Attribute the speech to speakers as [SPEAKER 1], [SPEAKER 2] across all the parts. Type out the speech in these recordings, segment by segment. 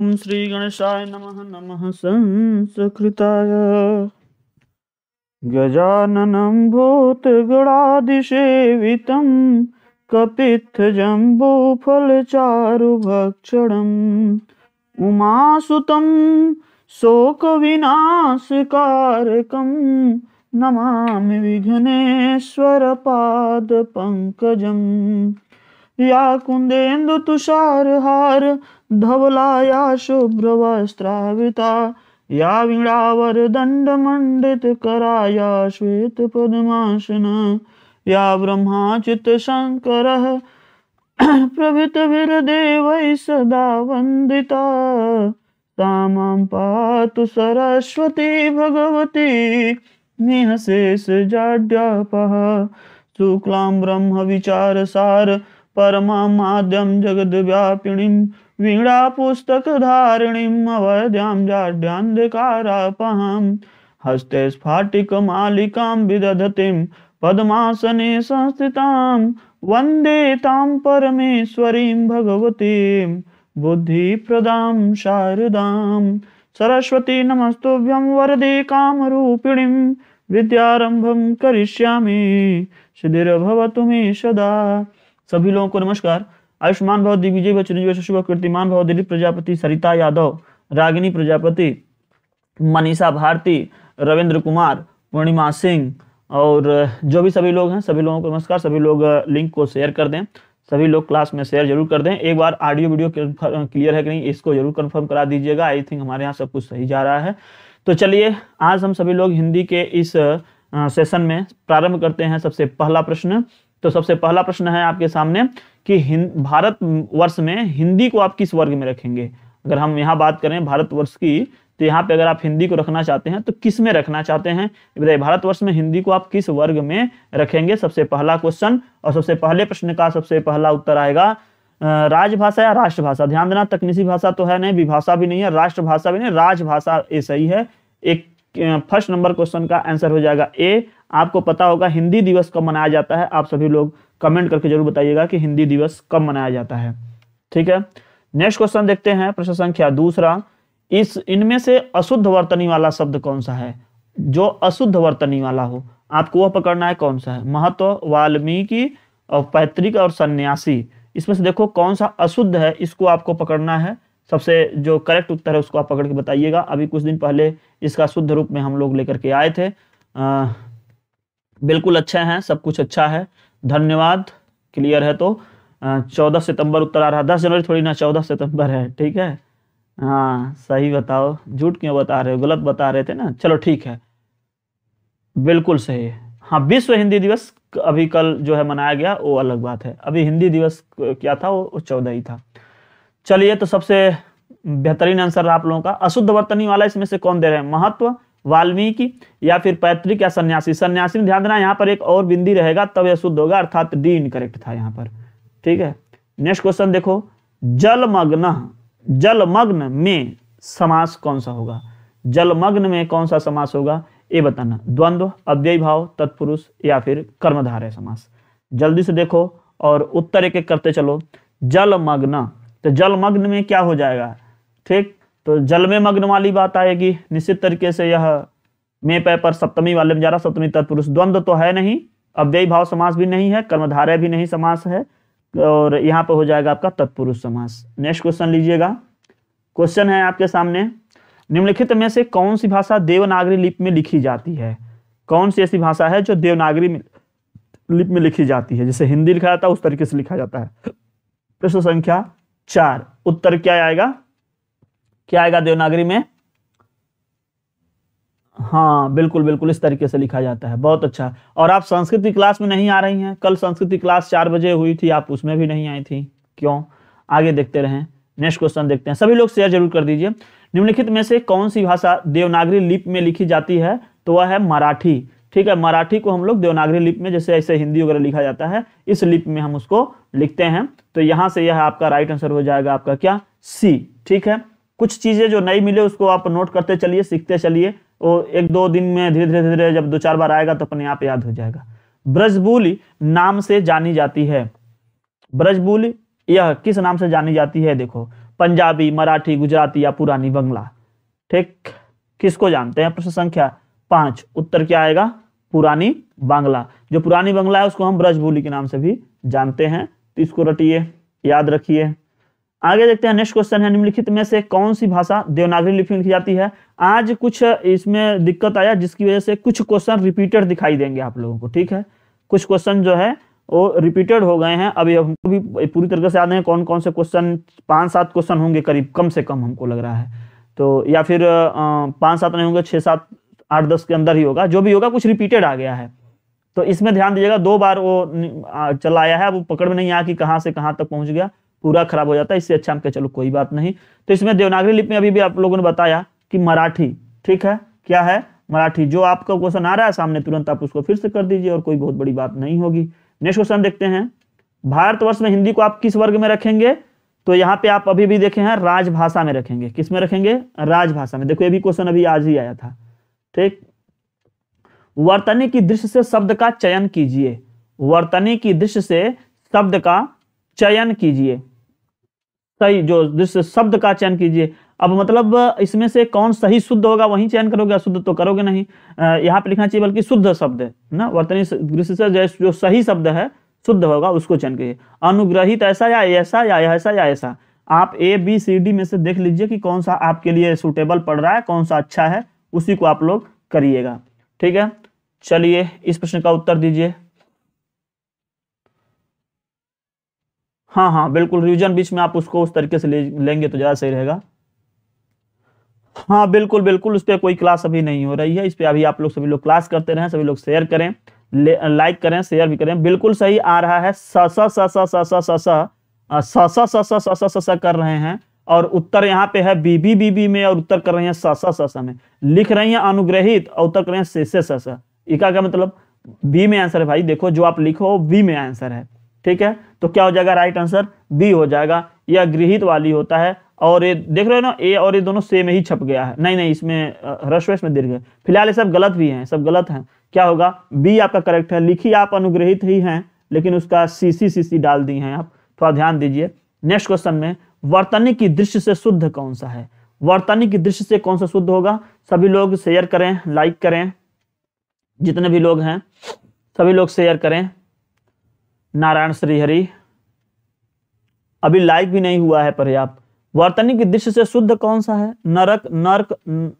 [SPEAKER 1] श्री गणेशाय नमः नमः संस्कृताय गजाननं भूतगणादिसेवितं कपित्थजम्बूफलचारुभक्षणम् उमासुतं शोकविनाशकारकं नमामि विघ्नेश्वरपादपङ्कजम् या कुंदेन्दु धवलाया शुभ्र धवला या शुभ्रवस्त्रावृता या वीणावरदण्डमण्डितकरा या पदमाशन या वीर देव सदा वंदिता सा पातु सरस्वती भगवती ब्रह्म विचार सार परमाद्यम जगद पुस्तक धारिणी अवध्यां जाड्यान्धकारापहां हस्ते स्फाटिकमालिकां विदधतीं पद्मासने संस्थिता वन्दे परमेश्वरी भगवती बुद्धि बुद्धिप्रदां शारदा सरस्वती नमस्तुभ्यं वरदे कामरूपिणीं विद्यारम्भं करिष्यामि शिधिर्भवतु मे सदा सभी लोगों को नमस्कार आयुष्मान भाव दिग्विजय व कीर्तिमान भाव दिलीप प्रजापति सरिता यादव रागिनी प्रजापति मनीषा भारती रविंद्र कुमार पूर्णिमा सिंह और जो भी सभी लोग हैं सभी लोगों को नमस्कार सभी लोग लिंक को शेयर कर दें सभी लोग क्लास में शेयर जरूर कर दें एक बार ऑडियो वीडियो क्लियर है कि नहीं इसको जरूर कंफर्म करा दीजिएगा आई थिंक हमारे यहाँ सब कुछ सही जा रहा है तो चलिए आज हम सभी लोग हिंदी के इस सेशन में प्रारंभ करते हैं सबसे पहला प्रश्न तो सबसे पहला प्रश्न है आपके सामने कि भारत वर्ष में हिंदी को आप किस वर्ग में रखेंगे अगर हम यहाँ बात करें भारत वर्ष की तो यहाँ पे अगर आप हिंदी को रखना चाहते हैं तो किस में रखना चाहते हैं बताइए वर्ष में हिंदी को आप किस वर्ग में रखेंगे सबसे पहला क्वेश्चन और सबसे पहले प्रश्न का सबसे पहला उत्तर आएगा राजभाषा या राष्ट्रभाषा ध्यान देना तकनीसी भाषा तो है नहीं विभाषा भी नहीं है राष्ट्रभाषा भी नहीं राजभाषा ये सही है एक फर्स्ट नंबर क्वेश्चन का आंसर हो जाएगा ए आपको पता होगा हिंदी दिवस कब मनाया जाता है आप सभी लोग कमेंट करके जरूर बताइएगा कि हिंदी दिवस कब मनाया जाता है ठीक है नेक्स्ट क्वेश्चन देखते हैं प्रश्न संख्या दूसरा इस इनमें से अशुद्ध वर्तनी वाला शब्द कौन सा है जो अशुद्ध वर्तनी वाला हो आपको वह पकड़ना है कौन सा है महत्व वाल्मीकि और पैतृक और सन्यासी इसमें से देखो कौन सा अशुद्ध है इसको आपको पकड़ना है सबसे जो करेक्ट उत्तर है उसको आप पकड़ के बताइएगा अभी कुछ दिन पहले इसका शुद्ध रूप में हम लोग लेकर के आए थे अः बिल्कुल अच्छे हैं सब कुछ अच्छा है धन्यवाद क्लियर है तो चौदह सितंबर उत्तर आ रहा दस जनवरी थोड़ी ना चौदह सितंबर है ठीक है हाँ सही बताओ झूठ क्यों बता रहे हो गलत बता रहे थे ना चलो ठीक है बिल्कुल सही है हाँ विश्व हिंदी दिवस अभी कल जो है मनाया गया वो अलग बात है अभी हिंदी दिवस क्या था वो चौदह ही था चलिए तो सबसे बेहतरीन आंसर आप लोगों का अशुद्ध वर्तनी वाला इसमें से कौन दे रहे हैं महत्व वाल्मीकि या फिर पैतृक या सन्यासी सन्यासी में ध्यान देना यहाँ पर एक और बिंदी रहेगा तब यह शुद्ध होगा अर्थात डी इनकरेक्ट था यहाँ पर ठीक है नेक्स्ट क्वेश्चन देखो जलमग्न जलमग्न में समास कौन सा होगा जलमग्न में कौन सा समास होगा ये बताना द्वंद्व अव्यय भाव तत्पुरुष या फिर कर्मधारय समास जल्दी से देखो और उत्तर एक एक करते चलो जलमग्न तो जलमग्न में क्या हो जाएगा ठीक तो जल में मग्न वाली बात आएगी निश्चित तरीके से यह मे पे पर सप्तमी वाले में जा रहा सप्तमी तत्पुरुष द्वंद्व तो है नहीं अव्ययी भाव समास भी नहीं है कर्मधारय भी नहीं समास है और यहाँ पर हो जाएगा आपका तत्पुरुष समास नेक्स्ट क्वेश्चन लीजिएगा क्वेश्चन है आपके सामने निम्नलिखित में से कौन सी भाषा देवनागरी लिपि में लिखी जाती है कौन सी ऐसी भाषा है जो देवनागरी लिपि लिप में लिखी जाती है जैसे हिंदी लिखा जाता है उस तरीके से लिखा जाता है प्रश्न संख्या चार उत्तर क्या आएगा क्या आएगा देवनागरी में हाँ बिल्कुल बिल्कुल इस तरीके से लिखा जाता है बहुत अच्छा और आप संस्कृत की क्लास में नहीं आ रही हैं कल संस्कृत की क्लास चार बजे हुई थी आप उसमें भी नहीं आई थी क्यों आगे देखते रहें नेक्स्ट क्वेश्चन देखते हैं सभी लोग शेयर जरूर कर दीजिए निम्नलिखित में से कौन सी भाषा देवनागरी लिप में लिखी जाती है तो वह है मराठी ठीक है मराठी को हम लोग देवनागरी लिप में जैसे ऐसे हिंदी वगैरह लिखा जाता है इस लिप में हम उसको लिखते हैं तो यहाँ से यह आपका राइट आंसर हो जाएगा आपका क्या सी ठीक है कुछ चीज़ें जो नई मिले उसको आप नोट करते चलिए सीखते चलिए और एक दो दिन में धीरे धीरे धीरे जब दो चार बार आएगा तो अपने आप याद हो जाएगा ब्रजबुली नाम से जानी जाती है ब्रजबुली यह किस नाम से जानी जाती है देखो पंजाबी मराठी गुजराती या पुरानी बंगला ठीक किसको जानते हैं प्रश्न संख्या पांच उत्तर क्या आएगा पुरानी बांग्ला जो पुरानी बंगला है उसको हम ब्रजभूली के नाम से भी जानते हैं तो इसको रटिए याद रखिए आगे देखते हैं नेक्स्ट क्वेश्चन है निम्नलिखित में से कौन सी भाषा देवनागरी लिपि में लिखी जाती है आज कुछ इसमें दिक्कत आया जिसकी वजह से कुछ क्वेश्चन रिपीटेड दिखाई देंगे आप लोगों को ठीक है कुछ क्वेश्चन जो है वो रिपीटेड हो गए हैं अभी हमको भी पूरी तरीके से याद नहीं कौन कौन से क्वेश्चन पांच सात क्वेश्चन होंगे करीब कम से कम हमको लग रहा है तो या फिर पाँच सात नहीं होंगे छह सात आठ दस के अंदर ही होगा जो भी होगा कुछ रिपीटेड आ गया है तो इसमें ध्यान दीजिएगा दो बार वो चला आया है वो पकड़ में नहीं आया कि कहाँ से कहाँ तक पहुंच गया पूरा खराब हो जाता है इससे अच्छा हम क्या चलो कोई बात नहीं तो इसमें देवनागरी लिपि में अभी भी आप लोगों ने बताया कि मराठी ठीक है क्या है मराठी जो आपका क्वेश्चन आ रहा है सामने तुरंत आप उसको फिर से कर दीजिए और कोई बहुत बड़ी बात नहीं होगी नेक्स्ट क्वेश्चन देखते हैं भारतवर्ष में हिंदी को आप किस वर्ग में रखेंगे तो यहाँ पे आप अभी भी देखे हैं राजभाषा में रखेंगे किस में रखेंगे राजभाषा में देखो ये भी क्वेश्चन अभी आज ही आया था ठीक वर्तनी की दृश्य से शब्द का चयन कीजिए वर्तनी की दृश्य से शब्द का चयन कीजिए सही जो जिस शब्द का चयन कीजिए अब मतलब इसमें से कौन सही शुद्ध होगा वही चयन करोगे अशुद्ध तो करोगे नहीं यहाँ पे लिखना चाहिए बल्कि शुद्ध शब्द है ना वर्तनी से जो सही शब्द है शुद्ध होगा उसको चयन कीजिए अनुग्रहित ऐसा या ऐसा या ऐसा या ऐसा आप ए बी सी डी में से देख लीजिए कि कौन सा आपके लिए सुटेबल पड़ रहा है कौन सा अच्छा है उसी को आप लोग करिएगा ठीक है चलिए इस प्रश्न का उत्तर दीजिए हाँ हाँ बिल्कुल रिविजन बीच में आप उसको उस तरीके से ले, लेंगे तो ज़्यादा सही रहेगा हाँ बिल्कुल बिल्कुल उस पर कोई क्लास अभी नहीं हो रही है इस पर अभी आप लोग सभी लोग क्लास करते रहें सभी लोग शेयर करें लाइक करें शेयर भी करें बिल्कुल सही आ रहा है स स स स स स स स स स स स स स कर रहे हैं और उत्तर यहाँ पे है बीबी बीबी में और उत्तर कर रहे हैं स स स में लिख रही हैं अनुग्रहित और उत्तर कर रहे हैं से से स इका मतलब बी में आंसर है भाई देखो जो आप लिखो बी में आंसर है ठीक है तो क्या हो जाएगा राइट आंसर बी हो जाएगा यह गृहित वाली होता है और ये देख रहे हो ना ए और ये दोनों सेम ही छप गया है नहीं नहीं इसमें रश्व इसमें दीर्घ है फिलहाल ये सब गलत भी हैं सब गलत हैं क्या होगा बी आपका करेक्ट है लिखी आप अनुग्रहित ही हैं लेकिन उसका सी सी सी सी डाल दी हैं आप थोड़ा ध्यान दीजिए नेक्स्ट क्वेश्चन में वर्तनी की दृष्टि से शुद्ध कौन सा है वर्तनी की दृष्टि से कौन सा शुद्ध होगा सभी लोग शेयर करें लाइक करें जितने भी लोग हैं सभी लोग शेयर करें नारायण श्रीहरि अभी लाइक भी नहीं हुआ है पर्याप्त वर्तनी की दृश्य से शुद्ध कौन सा है नरक नरक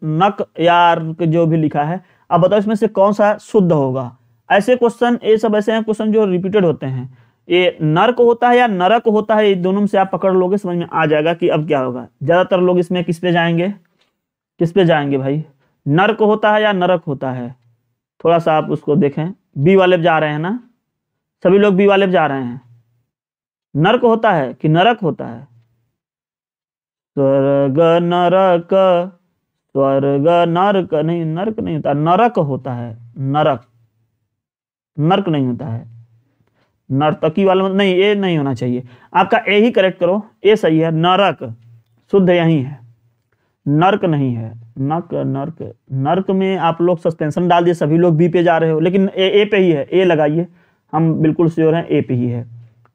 [SPEAKER 1] नक या जो भी लिखा है अब बताओ इसमें से कौन सा शुद्ध होगा ऐसे क्वेश्चन ये सब ऐसे हैं क्वेश्चन जो रिपीटेड होते हैं ये नर्क होता है या नरक होता है ये दोनों से आप पकड़ लोगे समझ में आ जाएगा कि अब क्या होगा ज्यादातर लोग इसमें किस पे जाएंगे किस पे जाएंगे भाई नर्क होता है या नरक होता है थोड़ा सा आप उसको देखें बी वाले जा रहे हैं ना सभी लोग बी वाले जा रहे हैं नरक होता है कि नरक होता है स्वर्ग नरक स्वर्ग नरक नहीं नरक नहीं होता नरक होता है नरक नरक नहीं होता है नर्तकी वाले नहीं ये नहीं होना चाहिए आपका ए ही करेक्ट करो ए सही है नरक शुद्ध यही है नर्क नहीं है नर्क नर्क नर्क में आप लोग सस्पेंशन डाल दिए सभी लोग बी पे जा रहे हो लेकिन ए, ए पे ही है ए लगाइए हम बिल्कुल श्योर हैं ए पी ही है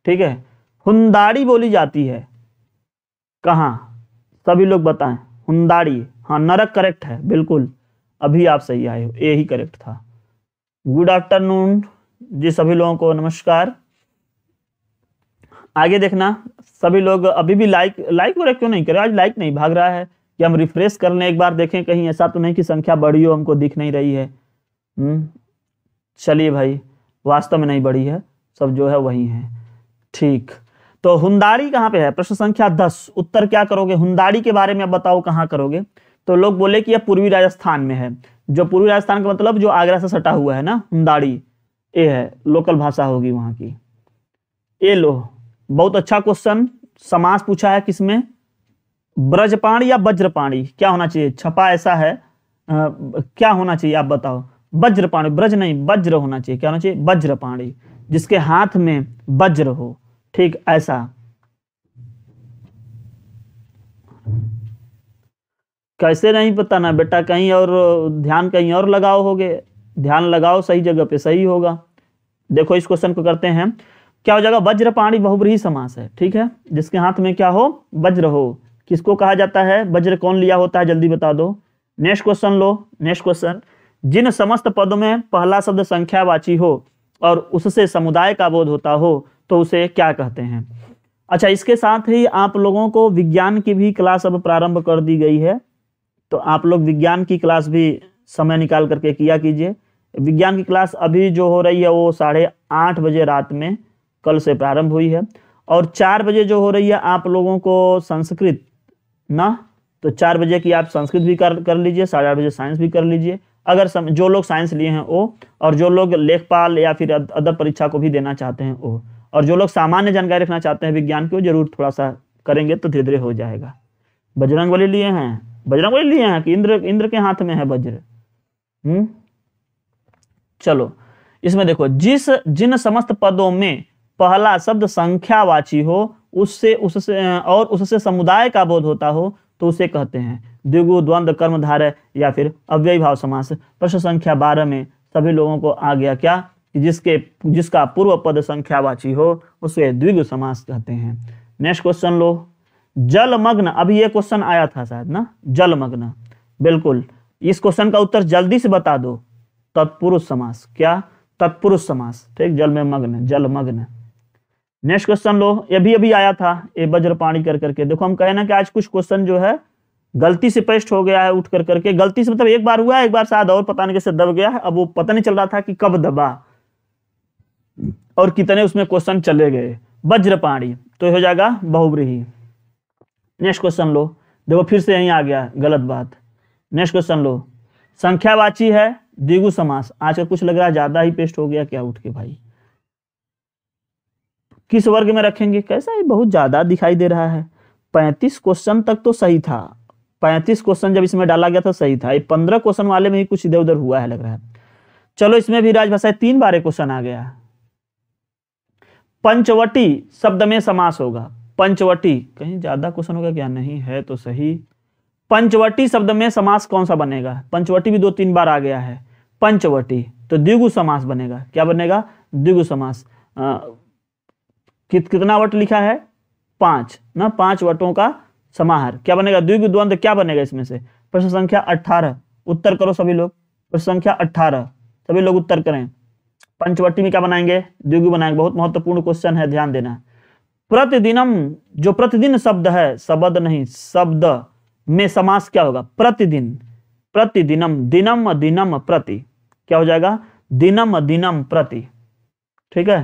[SPEAKER 1] ठीक है हुंदाड़ी बोली जाती है कहाँ सभी लोग बताएं हुंदाड़ी हाँ नरक करेक्ट है बिल्कुल अभी आप सही आए हो ए ही करेक्ट था गुड आफ्टरनून जी सभी लोगों को नमस्कार आगे देखना सभी लोग अभी भी लाइक लाइक वगैरह क्यों नहीं कर रहे आज लाइक नहीं भाग रहा है कि हम रिफ्रेश कर लें एक बार देखें कहीं ऐसा तो नहीं कि संख्या बढ़ी हो हमको दिख नहीं रही है हम्म, चलिए भाई वास्तव में नहीं बड़ी है सब जो है वही है ठीक तो हुंदाड़ी कहाँ पे है प्रश्न संख्या दस उत्तर क्या करोगे हुंदाड़ी के बारे में आप बताओ कहाँ करोगे तो लोग बोले कि यह पूर्वी राजस्थान में है जो पूर्वी राजस्थान का मतलब जो आगरा से सटा हुआ है ना हुंदाड़ी ए है लोकल भाषा होगी वहां की ए लो बहुत अच्छा क्वेश्चन समास पूछा है किसमें ब्रजपाणी या बज्रपाणी क्या होना चाहिए छपा ऐसा है आ, क्या होना चाहिए आप बताओ वज्रपाणी ब्रज नहीं वज्र होना चाहिए क्या होना चाहिए वज्रपाणी जिसके हाथ में वज्र हो ठीक ऐसा कैसे नहीं पता ना बेटा कहीं और ध्यान कहीं और लगाओ होगे ध्यान लगाओ सही जगह पे सही होगा देखो इस क्वेश्चन को करते हैं क्या हो जाएगा वज्रपाणी बहुब्रीही समास है ठीक है जिसके हाथ में क्या हो वज्र हो किसको कहा जाता है वज्र कौन लिया होता है जल्दी बता दो नेक्स्ट क्वेश्चन लो नेक्स्ट क्वेश्चन जिन समस्त पदों में पहला शब्द संख्यावाची हो और उससे समुदाय का बोध होता हो तो उसे क्या कहते हैं अच्छा इसके साथ ही आप लोगों को विज्ञान की भी क्लास अब प्रारंभ कर दी गई है तो आप लोग विज्ञान की क्लास भी समय निकाल करके किया कीजिए विज्ञान की क्लास अभी जो हो रही है वो साढ़े आठ बजे रात में कल से प्रारंभ हुई है और चार बजे जो हो रही है आप लोगों को संस्कृत ना तो चार बजे की आप संस्कृत भी कर कर लीजिए साढ़े आठ बजे साइंस भी कर लीजिए अगर सम, जो लोग साइंस लिए हैं ओ और जो लोग लेखपाल या फिर अदब परीक्षा को भी देना चाहते हैं ओ और जो लोग सामान्य जानकारी रखना चाहते हैं विज्ञान की जरूर थोड़ा सा करेंगे तो धीरे धीरे हो जाएगा बजरंग बली लिए हैं बजरंग बली लिए हैं कि इंद्र इंद्र के हाथ में है वज्र हम्म चलो इसमें देखो जिस जिन समस्त पदों में पहला शब्द संख्यावाची हो उससे उससे और उससे समुदाय का बोध होता हो तो उसे कहते हैं द्विगु द्वंद्व कर्मधार या फिर अव्यय भाव समास प्रश्न संख्या बारह में सभी लोगों को आ गया क्या जिसके जिसका पूर्व पद संख्यावाची हो उसे द्विगु समास कहते हैं नेक्स्ट क्वेश्चन लो जलमग्न अभी ये क्वेश्चन आया था शायद ना जलमग्न बिल्कुल इस क्वेश्चन का उत्तर जल्दी से बता दो तत्पुरुष समास क्या तत्पुरुष समास ठीक जल में मग्न जलमग्न नेक्स्ट क्वेश्चन लो ये भी अभी आया था ये वज्रपाणी कर करके देखो हम कहे ना कि आज कुछ क्वेश्चन जो है गलती से पेस्ट हो गया है उठ कर करके गलती से मतलब एक बार हुआ एक बार शायद और पता नहीं कैसे दब गया है अब वो पता नहीं चल रहा था कि कब दबा और कितने उसमें क्वेश्चन चले गए वज्रपाणी तो हो जाएगा बहुब्रीही नेक्स्ट क्वेश्चन लो देखो फिर से यहीं आ गया गलत बात नेक्स्ट क्वेश्चन लो संख्यावाची है द्विगु समास आजकल कुछ लग रहा है ज्यादा ही पेस्ट हो गया क्या उठ के भाई किस वर्ग में रखेंगे कैसा ये बहुत ज्यादा दिखाई दे रहा है पैंतीस क्वेश्चन तक तो सही था पैंतीस क्वेश्चन जब इसमें डाला गया था सही था ये पंद्रह क्वेश्चन वाले में ही कुछ इधर उधर हुआ है लग रहा है चलो इसमें भी राजभाषा तीन बारे क्वेश्चन आ गया पंचवटी शब्द में समास होगा पंचवटी कहीं ज्यादा क्वेश्चन होगा क्या नहीं है तो सही पंचवटी शब्द में समास कौन सा बनेगा पंचवटी भी दो तीन बार आ गया है पंचवटी तो द्विगु समास बनेगा क्या बनेगा द्विगु समास कित, कितना वट लिखा है पांच ना पांच वटों का समाहार क्या बनेगा द्विग द्वंद क्या बनेगा इसमें से प्रश्न संख्या अठारह उत्तर करो सभी लोग प्रश्न संख्या अठारह सभी लोग उत्तर करें पंचवटी में क्या बनाएंगे द्विगु बनाएंगे बहुत महत्वपूर्ण क्वेश्चन है ध्यान देना प्रतिदिनम जो प्रतिदिन शब्द है शब्द नहीं शब्द में समास क्या होगा प्रतिदिन प्रतिदिनम दिनम दिनम प्रति क्या हो जाएगा दिनम दिनम प्रति ठीक है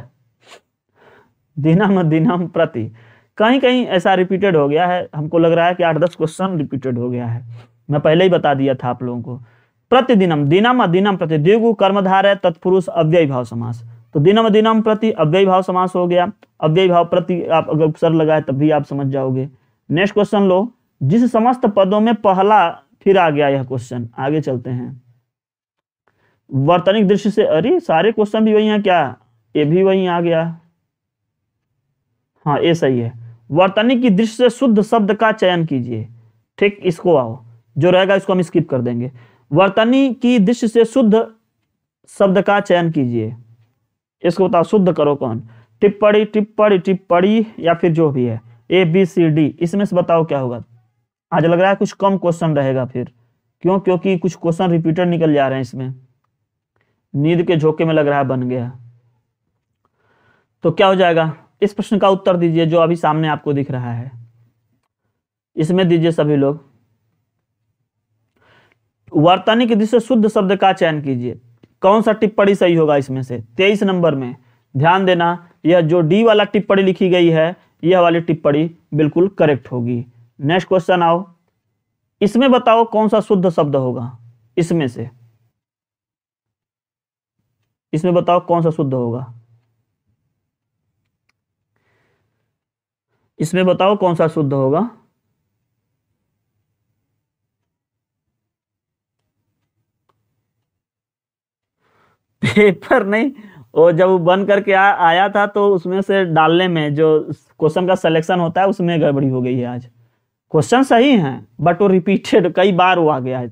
[SPEAKER 1] दिनम दिनम प्रति कहीं कहीं ऐसा रिपीटेड हो गया है हमको लग रहा है कि आठ दस क्वेश्चन रिपीटेड हो गया है मैं पहले ही बता दिया था आप लोगों को प्रतिदिनम दिनम अदिनम प्रति दिगु कर्मधार है तत्पुरुष अव्यय भाव समास तो दिनम दिनम प्रति अव्यय भाव समास हो गया अव्यय भाव प्रति आप अगर सर लगाए तब भी आप समझ जाओगे नेक्स्ट क्वेश्चन लो जिस समस्त पदों में पहला फिर आ गया यह क्वेश्चन आगे चलते हैं वर्तनिक दृष्टि से अरे सारे क्वेश्चन भी वही है क्या ये भी वही आ गया हाँ ये सही है वर्तनी की दृष्टि से शुद्ध शब्द का चयन कीजिए ठीक इसको आओ जो रहेगा इसको हम स्किप कर देंगे वर्तनी की दृष्टि से शुद्ध शब्द का चयन कीजिए इसको बताओ शुद्ध करो कौन टिप्पणी टिप्पणी टिप्पणी या फिर जो भी है ए बी सी डी इसमें से बताओ क्या होगा आज लग रहा है कुछ कम क्वेश्चन रहेगा फिर क्यों क्योंकि कुछ क्वेश्चन रिपीटेड निकल जा रहे हैं इसमें नींद के झोंके में लग रहा है बन गया तो क्या हो जाएगा इस प्रश्न का उत्तर दीजिए जो अभी सामने आपको दिख रहा है इसमें दीजिए सभी लोग की दृश्य शुद्ध शब्द का चयन कीजिए कौन सा टिप्पणी सही होगा इसमें से तेईस नंबर में ध्यान देना यह जो डी वाला टिप्पणी लिखी गई है यह वाली टिप्पणी बिल्कुल करेक्ट होगी नेक्स्ट क्वेश्चन आओ इसमें बताओ कौन सा शुद्ध शब्द होगा इसमें से इसमें बताओ कौन सा शुद्ध होगा इसमें बताओ कौन सा शुद्ध होगा पेपर नहीं वो जब बन करके आ, आया था तो उसमें से डालने में जो क्वेश्चन का सिलेक्शन होता है उसमें गड़बड़ी हो गई है आज क्वेश्चन सही है बट वो रिपीटेड कई बार वो आ गया है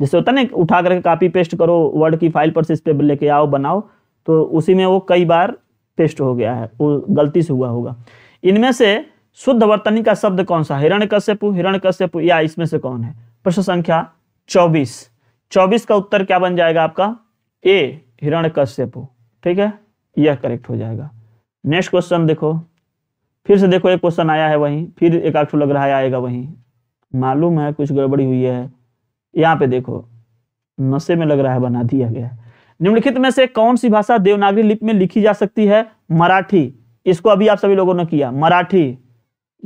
[SPEAKER 1] जैसे होता है ना उठा करके कापी पेस्ट करो वर्ड की फाइल पर से इस पे लेके आओ बनाओ तो उसी में वो कई बार पेस्ट हो गया है वो गलती से हुआ होगा इनमें से शुद्ध वर्तनी का शब्द कौन सा हिरण कश्यपु हिरण कश्यपु या इसमें से कौन है प्रश्न संख्या चौबीस चौबीस का उत्तर क्या बन जाएगा आपका ए हिरण कश्यपु ठीक है यह करेक्ट हो जाएगा नेक्स्ट क्वेश्चन देखो फिर से देखो एक क्वेश्चन आया है वहीं फिर एक आठ लग रहा है आएगा वहीं मालूम है कुछ गड़बड़ी हुई है यहाँ पे देखो नशे में लग रहा है बना दिया गया निम्नलिखित में से कौन सी भाषा देवनागरी लिपि में लिखी जा सकती है मराठी इसको अभी आप सभी लोगों ने किया मराठी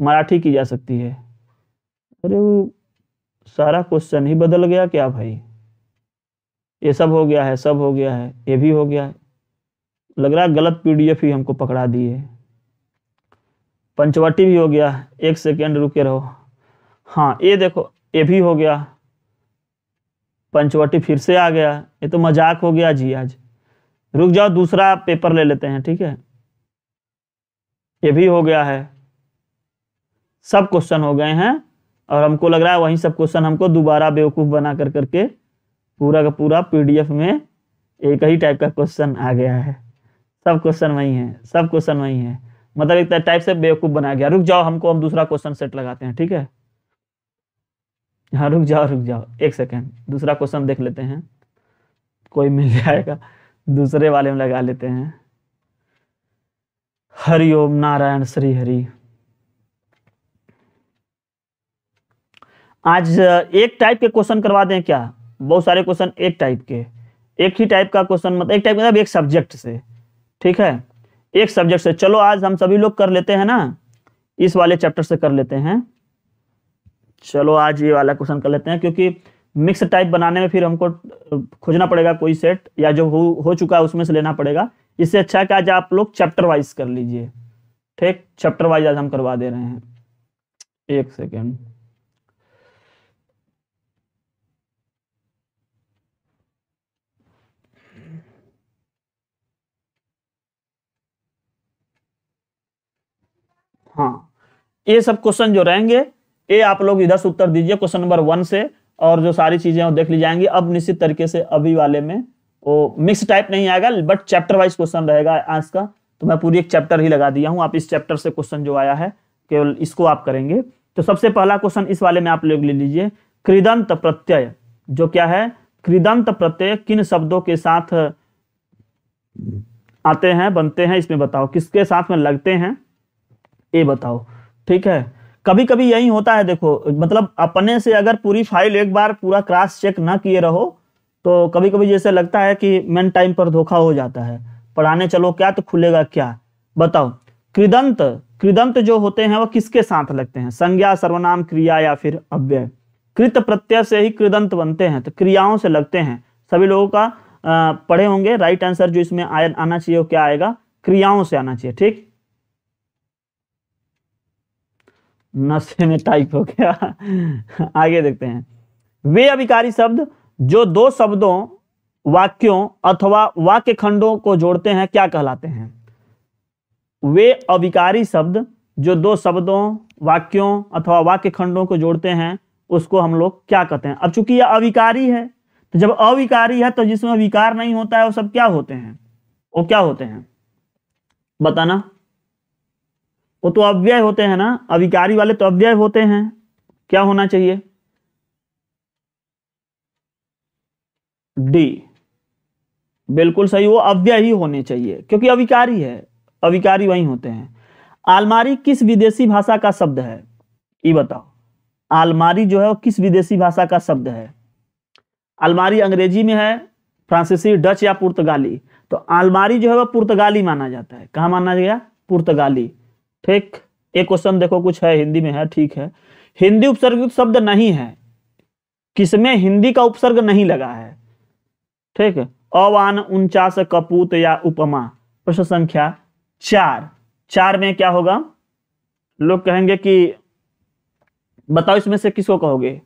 [SPEAKER 1] मराठी की जा सकती है अरे वो सारा क्वेश्चन ही बदल गया क्या भाई ये सब हो गया है सब हो गया है ये भी हो गया है लग रहा है गलत पीडीएफ ही हमको पकड़ा दिए पंचवटी भी हो गया एक सेकेंड रुके रहो हाँ ये देखो ये भी हो गया पंचवटी फिर से आ गया ये तो मजाक हो गया जी आज रुक जाओ दूसरा पेपर ले लेते हैं ठीक है ये भी हो गया है सब क्वेश्चन हो गए हैं और हमको लग रहा है वही सब क्वेश्चन हमको दोबारा बेवकूफ़ बना कर करके पूरा का पूरा पीडीएफ में एक ही टाइप का क्वेश्चन आ गया है सब क्वेश्चन वही है सब क्वेश्चन वही है मतलब एक टाइप से बेवकूफ़ बनाया गया रुक जाओ हमको हम दूसरा क्वेश्चन सेट लगाते हैं ठीक है हाँ रुक जाओ रुक जाओ एक सेकेंड दूसरा क्वेश्चन देख लेते हैं कोई मिल जाएगा दूसरे वाले में लगा लेते हैं हरिओम नारायण श्री हरि आज एक टाइप के क्वेश्चन करवा दें क्या बहुत सारे क्वेश्चन एक टाइप के एक ही टाइप का क्वेश्चन मतलब एक टाइप मतलब एक सब्जेक्ट से ठीक है एक सब्जेक्ट से चलो आज हम सभी लोग कर लेते हैं ना इस वाले चैप्टर से कर लेते हैं चलो आज ये वाला क्वेश्चन कर लेते हैं क्योंकि मिक्स टाइप बनाने में फिर हमको खोजना पड़ेगा कोई सेट या जो हो हो चुका है उसमें से लेना पड़ेगा इससे अच्छा है कि आज आप लोग चैप्टर वाइज कर लीजिए ठीक चैप्टर वाइज आज हम करवा दे रहे हैं एक सेकेंड हाँ ये सब क्वेश्चन जो रहेंगे ये आप लोग इधर से उत्तर दीजिए क्वेश्चन नंबर वन से और जो सारी चीजें वो देख ली जाएंगी अब निश्चित तरीके से अभी वाले में वो मिक्स टाइप नहीं आएगा बट चैप्टर वाइज क्वेश्चन रहेगा आज का तो मैं पूरी एक चैप्टर ही लगा दिया हूँ आप इस चैप्टर से क्वेश्चन जो आया है केवल इसको आप करेंगे तो सबसे पहला क्वेश्चन इस वाले में आप लोग ले लीजिए कृदंत प्रत्यय जो क्या है कृदंत प्रत्यय किन शब्दों के साथ आते हैं बनते हैं इसमें बताओ किसके साथ में लगते हैं ये बताओ ठीक है कभी कभी यही होता है देखो मतलब अपने से अगर पूरी फाइल एक बार पूरा क्रॉस चेक ना किए रहो तो कभी कभी जैसे लगता है कि मेन टाइम पर धोखा हो जाता है पढ़ाने चलो क्या तो खुलेगा क्या बताओ कृदंत कृदंत जो होते हैं वो किसके साथ लगते हैं संज्ञा सर्वनाम क्रिया या फिर अव्यय कृत प्रत्यय से ही कृदंत बनते हैं तो क्रियाओं से लगते हैं सभी लोगों का पढ़े होंगे राइट आंसर जो इसमें आना चाहिए वो क्या आएगा क्रियाओं से आना चाहिए ठीक नशे में टाइप हो गया आगे देखते हैं वे अभिकारी शब्द जो दो शब्दों वाक्यों अथवा वाक्य खंडों को जोड़ते हैं क्या कहलाते हैं वे अभिकारी शब्द जो दो शब्दों वाक्यों अथवा वाक्य खंडों को जोड़ते हैं उसको हम लोग क्या कहते हैं अब चूंकि यह अविकारी है तो जब अविकारी है तो जिसमें विकार नहीं होता है वो सब क्या होते हैं वो क्या होते हैं बताना वो तो अव्यय होते हैं ना अविकारी वाले तो अव्यय होते हैं क्या होना चाहिए डी बिल्कुल सही वो अव्यय ही होने चाहिए क्योंकि अविकारी है अविकारी वही होते हैं आलमारी किस विदेशी भाषा का शब्द है ये बताओ आलमारी जो है वो किस विदेशी भाषा का शब्द है अलमारी अंग्रेजी में है फ्रांसीसी डच या पुर्तगाली तो आलमारी जो है वह पुर्तगाली माना जाता है कहा माना गया पुर्तगाली ठीक एक क्वेश्चन देखो कुछ है हिंदी में है ठीक है हिंदी उपसर्ग शब्द नहीं है किसमें हिंदी का उपसर्ग नहीं लगा है ठीक अवान उनचास कपूत या उपमा प्रश्न संख्या चार चार में क्या होगा लोग कहेंगे कि बताओ इसमें से किसको कहोगे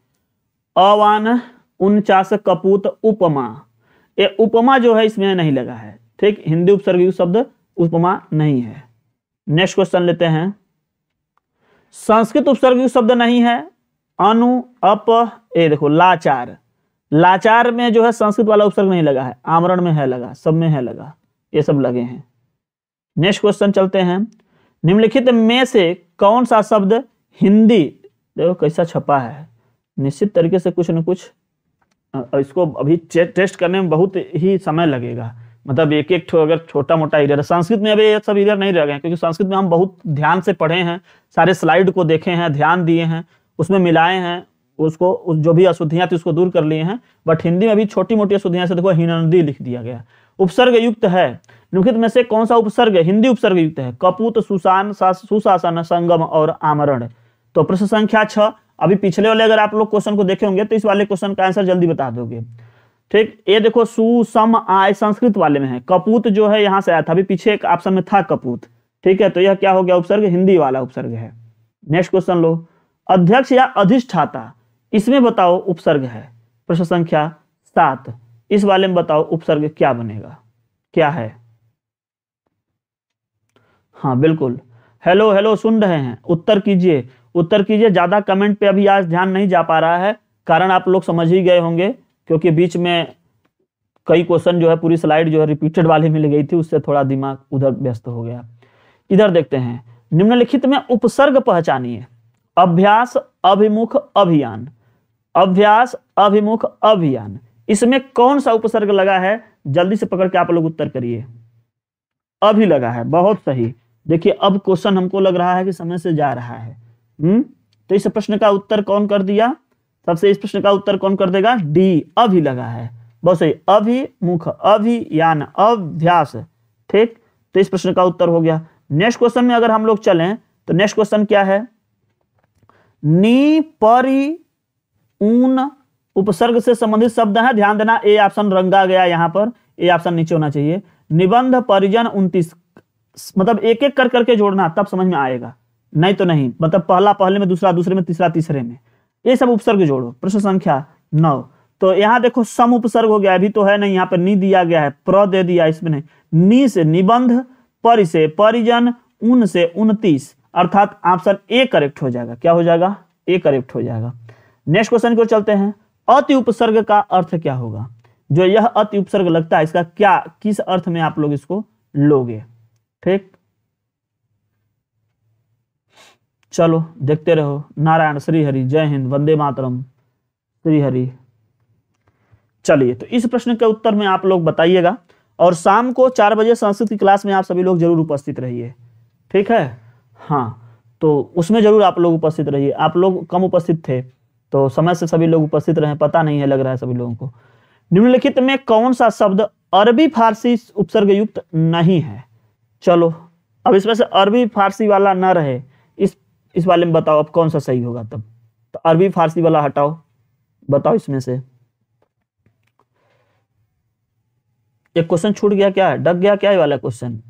[SPEAKER 1] अवान उनचास कपूत उपमा ये उपमा जो है इसमें नहीं लगा है ठीक हिंदी उपसर्ग शब्द उपमा नहीं है नेक्स्ट क्वेश्चन लेते हैं संस्कृत उपसर्ग शब्द नहीं है अनु अप ए देखो लाचार लाचार में जो है संस्कृत वाला उपसर्ग नहीं लगा है आमरण में है लगा सब में है लगा ये सब लगे हैं नेक्स्ट क्वेश्चन चलते हैं निम्नलिखित में से कौन सा शब्द हिंदी देखो कैसा छपा है निश्चित तरीके से कुछ न कुछ इसको अभी टेस्ट करने में बहुत ही समय लगेगा मतलब एक एक अगर छोटा मोटा एरियर संस्कृत में अभी ये सब एरियर नहीं रह गए क्योंकि संस्कृत में हम बहुत ध्यान से पढ़े हैं सारे स्लाइड को देखे हैं ध्यान दिए हैं उसमें मिलाए हैं उसको उस जो भी अशुद्धियां थी उसको दूर कर लिए हैं बट हिंदी में अभी छोटी मोटी अशुद्धियां से देखो हिनंदी लिख दिया गया उपसर्ग युक्त है निम्नलिखित में से कौन सा उपसर्ग हिंदी उपसर्ग युक्त है कपूत सुशान सुशासन संगम और आमरण तो प्रश्न संख्या छह अभी पिछले वाले अगर आप लोग क्वेश्चन को देखे होंगे तो इस वाले क्वेश्चन का आंसर जल्दी बता दोगे ठीक ये देखो सु सम आय संस्कृत वाले में है कपूत जो है यहां से आया था अभी पीछे एक ऑप्शन में था कपूत ठीक है तो यह क्या हो गया उपसर्ग हिंदी वाला उपसर्ग है नेक्स्ट क्वेश्चन लो अध्यक्ष या अधिष्ठाता इसमें बताओ उपसर्ग है प्रश्न संख्या सात इस वाले में बताओ उपसर्ग क्या बनेगा क्या है हाँ बिल्कुल हेलो हेलो सुन रहे हैं उत्तर कीजिए उत्तर कीजिए ज्यादा कमेंट पे अभी आज ध्यान नहीं जा पा रहा है कारण आप लोग समझ ही गए होंगे क्योंकि बीच में कई क्वेश्चन जो है पूरी स्लाइड जो है रिपीटेड वाली मिल गई थी उससे थोड़ा दिमाग उधर व्यस्त हो गया इधर देखते हैं निम्नलिखित में उपसर्ग पहचानिए अभ्यास अभिमुख अभियान अभ्यास अभिमुख अभियान इसमें कौन सा उपसर्ग लगा है जल्दी से पकड़ के आप लोग उत्तर करिए अभी लगा है बहुत सही देखिए अब क्वेश्चन हमको लग रहा है कि समय से जा रहा है हम्म तो इस प्रश्न का उत्तर कौन कर दिया सबसे इस प्रश्न का उत्तर कौन कर देगा डी अभी लगा है बहुत सही अभी मुख अभियान अभ्यास ठीक तो इस प्रश्न का उत्तर हो गया नेक्स्ट क्वेश्चन में अगर हम लोग चलें तो नेक्स्ट क्वेश्चन क्या है नी परि ऊन उपसर्ग से संबंधित शब्द है ध्यान देना ए ऑप्शन रंगा गया यहाँ पर ए ऑप्शन नीचे होना चाहिए निबंध परिजन उन्तीस मतलब एक एक कर करके जोड़ना तब समझ में आएगा नहीं तो नहीं मतलब पहला पहले में दूसरा दूसरे में तीसरा तीसरे में ये सब उपसर्ग जोड़ो प्रश्न संख्या नौ तो यहाँ देखो सम उपसर्ग हो गया अभी तो है नहीं यहाँ पर नी दिया गया है प्र दे दिया इसमें नहीं नी से निबंध परि से परिजन उन से उनतीस अर्थात ऑप्शन ए करेक्ट हो जाएगा क्या हो जाएगा ए करेक्ट हो जाएगा नेक्स्ट क्वेश्चन को चलते हैं अति उपसर्ग का अर्थ क्या होगा जो यह अति उपसर्ग लगता है इसका क्या किस अर्थ में आप लोग इसको लोगे ठीक चलो देखते रहो नारायण श्री हरि जय हिंद वंदे मातरम श्री हरि चलिए तो इस प्रश्न के उत्तर में आप लोग बताइएगा और शाम को चार बजे संस्कृत की क्लास में आप सभी लोग जरूर उपस्थित रहिए ठीक है हाँ तो उसमें जरूर आप लोग उपस्थित रहिए आप लोग कम उपस्थित थे तो समय से सभी लोग उपस्थित रहे पता नहीं है लग रहा है सभी लोगों को निम्नलिखित में कौन सा शब्द अरबी फारसी उपसर्ग युक्त नहीं है चलो अब इसमें से अरबी फारसी वाला ना रहे इस वाले में बताओ अब कौन सा सही होगा तब तो अरबी फारसी वाला हटाओ बताओ इसमें से एक क्वेश्चन छूट गया क्या है डग गया क्या है वाला क्वेश्चन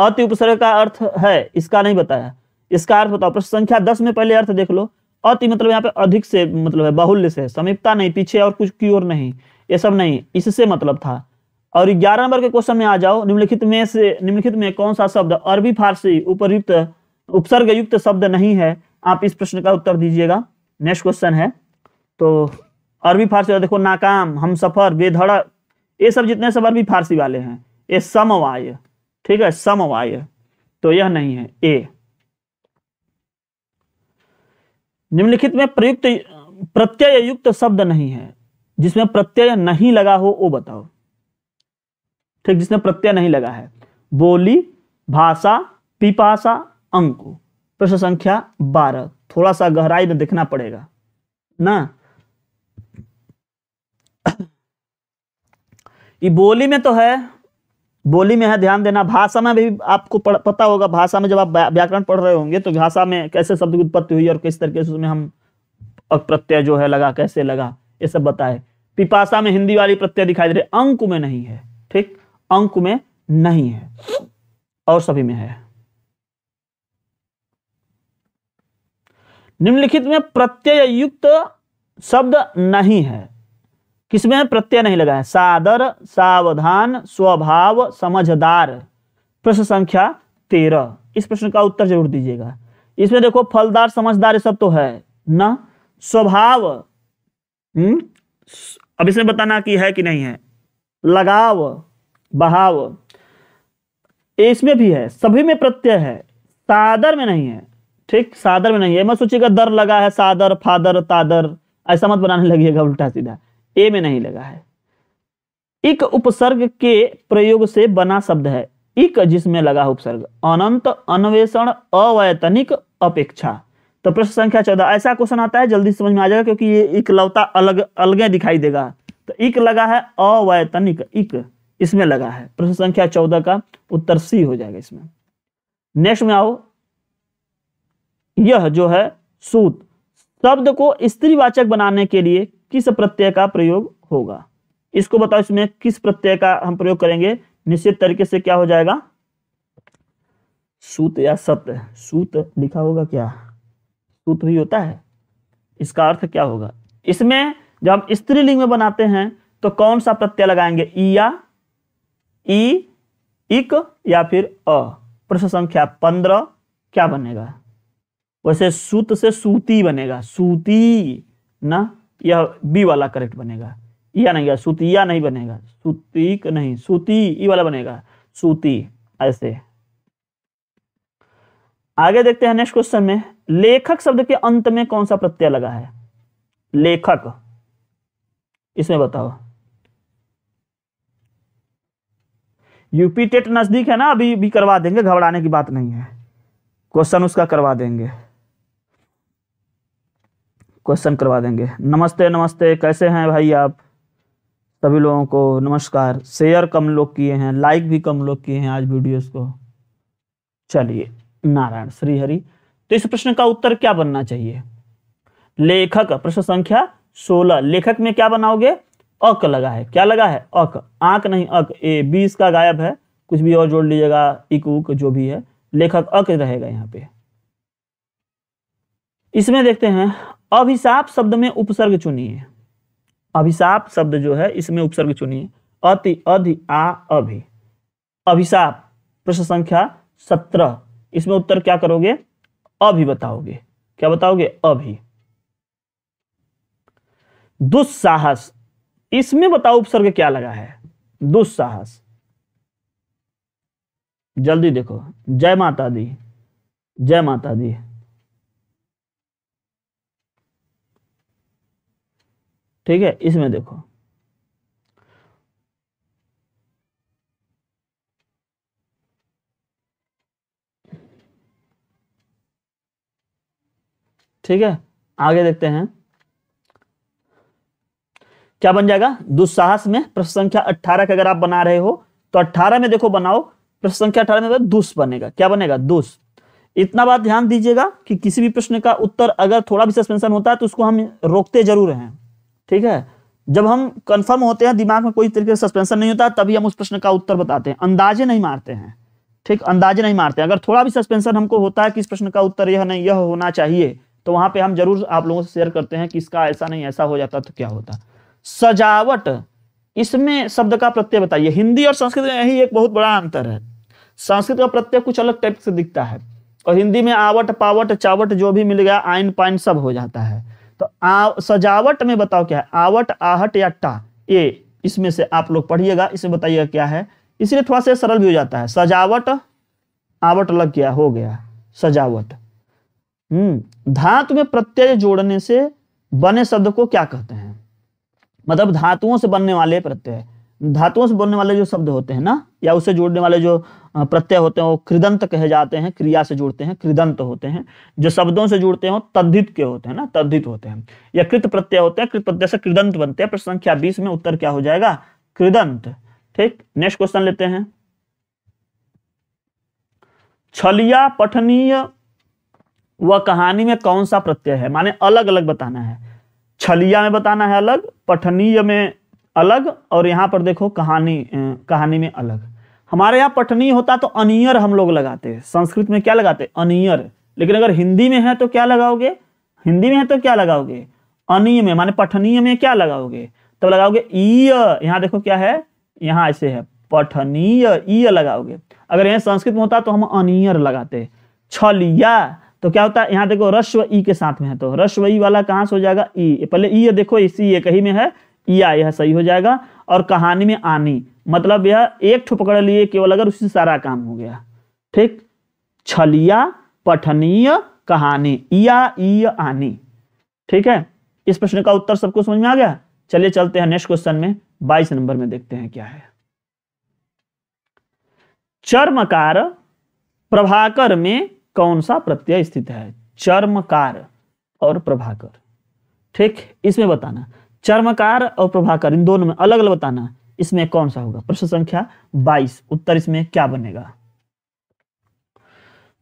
[SPEAKER 1] अति उपसर्ग का अर्थ है इसका नहीं बताया इसका अर्थ बताओ प्रश्न संख्या दस में पहले अर्थ देख लो अति मतलब यहाँ पे अधिक से मतलब है बाहुल्य से समीपता नहीं पीछे और कुछ की ओर नहीं ये सब नहीं इससे मतलब था और ग्यारह नंबर के क्वेश्चन में आ जाओ निम्नलिखित में से निम्नलिखित में कौन सा शब्द अरबी फारसी उपयुक्त उपसर्ग युक्त शब्द नहीं है आप इस प्रश्न का उत्तर दीजिएगा नेक्स्ट क्वेश्चन है तो अरबी फारसी देखो नाकाम हम सफर बेधड़क ये सब जितने सब अरबी फारसी वाले हैं ये समवाय ठीक है समवाय तो यह नहीं है ए निम्नलिखित में प्रयुक्त प्रत्यय युक्त शब्द नहीं है जिसमें प्रत्यय नहीं लगा हो वो बताओ ठीक जिसमें प्रत्यय नहीं लगा है बोली भाषा पिपाशा अंक प्रश्न संख्या बारह थोड़ा सा गहराई में देखना पड़ेगा ना ये बोली में तो है बोली में है ध्यान देना भाषा में भी आपको पता होगा भाषा में जब आप व्याकरण पढ़ रहे होंगे तो भाषा में कैसे शब्द की उत्पत्ति हुई और किस तरीके से उसमें हम प्रत्यय जो है लगा कैसे लगा ये सब बताए पिपाशा में हिंदी वाली प्रत्यय दिखाई दे रही अंक में नहीं है ठीक अंक में नहीं है और सभी में है निम्नलिखित में प्रत्यय युक्त शब्द नहीं है किसमें प्रत्यय नहीं लगा है सादर सावधान स्वभाव समझदार प्रश्न संख्या तेरह इस प्रश्न का उत्तर जरूर दीजिएगा इसमें देखो फलदार समझदार सब तो है ना स्वभाव हम्म अब इसमें बताना कि है कि नहीं है लगाव बहाव इसमें भी है सभी में प्रत्यय है सादर में नहीं है ठीक सादर में नहीं है मत सोचिएगा दर लगा है सादर फादर तादर ऐसा मत बनाने लगिएगा उल्टा सीधा ए में नहीं लगा है इक उपसर्ग के प्रयोग से बना शब्द है इक जिसमें लगा उपसर्ग अनंत अन्वेषण अवैतनिक अपेक्षा तो प्रश्न संख्या चौदह ऐसा क्वेश्चन आता है जल्दी समझ में आ जाएगा क्योंकि ये इकलौता अलग अलगे दिखाई देगा तो इक लगा है अवैतनिक इक इसमें लगा है प्रश्न संख्या चौदह का उत्तर सी हो जाएगा इसमें नेक्स्ट में आओ यह जो है सूत शब्द को स्त्रीवाचक बनाने के लिए किस प्रत्यय का प्रयोग होगा इसको बताओ इसमें किस प्रत्यय का हम प्रयोग करेंगे निश्चित तरीके से क्या हो जाएगा सूत या सत्य सूत लिखा होगा क्या सूत ही होता है इसका अर्थ क्या होगा इसमें जब हम स्त्रीलिंग में बनाते हैं तो कौन सा प्रत्यय लगाएंगे ई या ई इक या फिर अ प्रश्न संख्या पंद्रह क्या बनेगा वैसे सूत से सूती बनेगा सूती ना यह बी वाला करेक्ट बनेगा या नहीं सूतिया नहीं बनेगा सूती नहीं सूती ई वाला बनेगा सूती ऐसे आगे देखते हैं नेक्स्ट क्वेश्चन में लेखक शब्द के अंत में कौन सा प्रत्यय लगा है लेखक इसमें बताओ यूपी टेट नजदीक है ना अभी भी करवा देंगे घबराने की बात नहीं है क्वेश्चन उसका करवा देंगे क्वेश्चन करवा देंगे नमस्ते नमस्ते कैसे हैं भाई आप सभी लोगों को नमस्कार शेयर कम लोग किए हैं लाइक भी कम लोग किए हैं आज वीडियोस को चलिए नारायण श्री हरि तो इस प्रश्न का उत्तर क्या बनना चाहिए लेखक प्रश्न संख्या सोलह लेखक में क्या बनाओगे अक लगा है क्या लगा है अक आंक नहीं अक ए बीस का गायब है कुछ भी और जोड़ लीजिएगा इक उक जो भी है लेखक अक रहेगा यहाँ पे इसमें देखते हैं अभिशाप शब्द में उपसर्ग चुनिए अभिशाप शब्द जो है इसमें उपसर्ग चुनिए अति अधि आ अभि अभिशाप प्रश्न संख्या सत्रह इसमें उत्तर क्या करोगे अभी बताओगे क्या बताओगे अभी दुस्साहस इसमें बताओ उपसर्ग क्या लगा है दुस्साहस जल्दी देखो जय माता दी जय माता दी ठीक है इसमें देखो ठीक है आगे देखते हैं क्या बन जाएगा दुस्साहस में प्रश्न संख्या 18 का अगर आप बना रहे हो तो 18 में देखो बनाओ प्रश्न संख्या 18 में दुष बनेगा क्या बनेगा दुष इतना बात ध्यान दीजिएगा कि किसी भी प्रश्न का उत्तर अगर थोड़ा भी सस्पेंशन होता है तो उसको हम रोकते जरूर हैं ठीक है जब हम कंफर्म होते हैं दिमाग में कोई तरीके से सस्पेंशन नहीं होता तभी हम उस प्रश्न का उत्तर बताते हैं अंदाजे नहीं मारते हैं ठीक अंदाजे नहीं मारते अगर थोड़ा भी सस्पेंशन हमको होता है कि इस प्रश्न का उत्तर यह नहीं यह होना चाहिए तो वहां पे हम जरूर आप लोगों से शेयर करते हैं कि इसका ऐसा नहीं ऐसा हो जाता तो क्या होता सजावट इसमें शब्द का प्रत्यय बताइए हिंदी और संस्कृत में यही एक बहुत बड़ा अंतर है संस्कृत का प्रत्यय कुछ अलग टाइप से दिखता है और हिंदी में आवट पावट चावट जो भी मिल गया आइन पाइन सब हो जाता है तो आ, सजावट में बताओ क्या है आवट आहट या टा ये इसमें से आप लोग पढ़िएगा इसमें बताइएगा क्या है इसलिए थोड़ा सा सरल भी हो जाता है सजावट आवट लग गया हो गया सजावट हम्म धातु में प्रत्यय जोड़ने से बने शब्द को क्या कहते हैं मतलब धातुओं से बनने वाले प्रत्यय धातुओं से बोलने वाले जो शब्द होते हैं ना या उससे जोड़ने वाले जो प्रत्यय होते हैं वो कृदंत कहे जाते हैं क्रिया से जुड़ते हैं कृदंत होते हैं जो शब्दों से जुड़ते हैं तद्धित के होते हैं ना तद्धित होते हैं या कृत प्रत्यय होते हैं कृत प्रत्यय से कृदंत बनते हैं प्रश्न संख्या बीस में उत्तर क्या हो जाएगा कृदंत ठीक नेक्स्ट क्वेश्चन लेते हैं छलिया पठनीय व कहानी में कौन सा प्रत्यय है माने अलग अलग बताना है छलिया में बताना है अलग पठनीय में अलग और यहाँ पर देखो कहानी कहानी में अलग हमारे यहाँ पठनीय होता तो अनियर हम लोग लगाते हैं संस्कृत में क्या लगाते अनियर लेकिन अगर हिंदी में है तो क्या लगाओगे हिंदी में है तो क्या लगाओगे अनिय में माने पठनीय में क्या लगाओगे तब तो लगाओगे ईय यहाँ देखो क्या है यहाँ ऐसे है पठनीय ईय लगाओगे अगर यहाँ संस्कृत में होता तो हम अनियर लगाते छलिया तो क्या होता है यहाँ देखो रस्व ई के साथ में है तो रश्व ई वाला कहाँ से हो जाएगा ई पहले ई देखो इसी ये कहीं में है ईया यह सही हो जाएगा और कहानी में आनी मतलब यह एक ठो पकड़ लिए केवल अगर उसी सारा काम हो गया ठीक छलिया पठनीय कहानी या आनी ठीक है इस प्रश्न का उत्तर सबको समझ में आ गया चलिए चलते हैं नेक्स्ट क्वेश्चन में बाईस नंबर में देखते हैं क्या है चर्मकार प्रभाकर में कौन सा प्रत्यय स्थित है चर्मकार और प्रभाकर ठीक इसमें बताना चर्मकार और प्रभाकर इन दोनों में अलग अलग बताना इसमें कौन सा होगा प्रश्न संख्या 22 उत्तर इसमें क्या बनेगा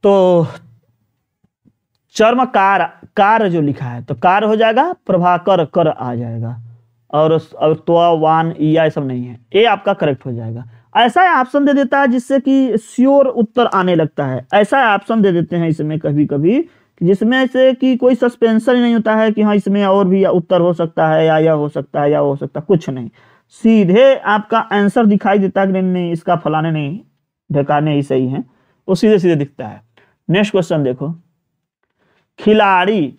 [SPEAKER 1] तो चर्मकार कार जो लिखा है तो कार हो जाएगा प्रभाकर कर आ जाएगा और और तो वान या सब नहीं है ए आपका करेक्ट हो जाएगा ऐसा ऑप्शन दे देता है जिससे कि श्योर उत्तर आने लगता है ऐसा ऑप्शन दे देते हैं इसमें कभी कभी जिसमें से कि कोई सस्पेंशन नहीं होता है कि हाँ इसमें और भी उत्तर हो सकता है या यह हो सकता है या हो सकता है कुछ नहीं सीधे आपका आंसर दिखाई देता है कि नहीं नहीं इसका फलाने नहीं ढकाने ही सही है वो सीधे सीधे दिखता है नेक्स्ट क्वेश्चन देखो खिलाड़ी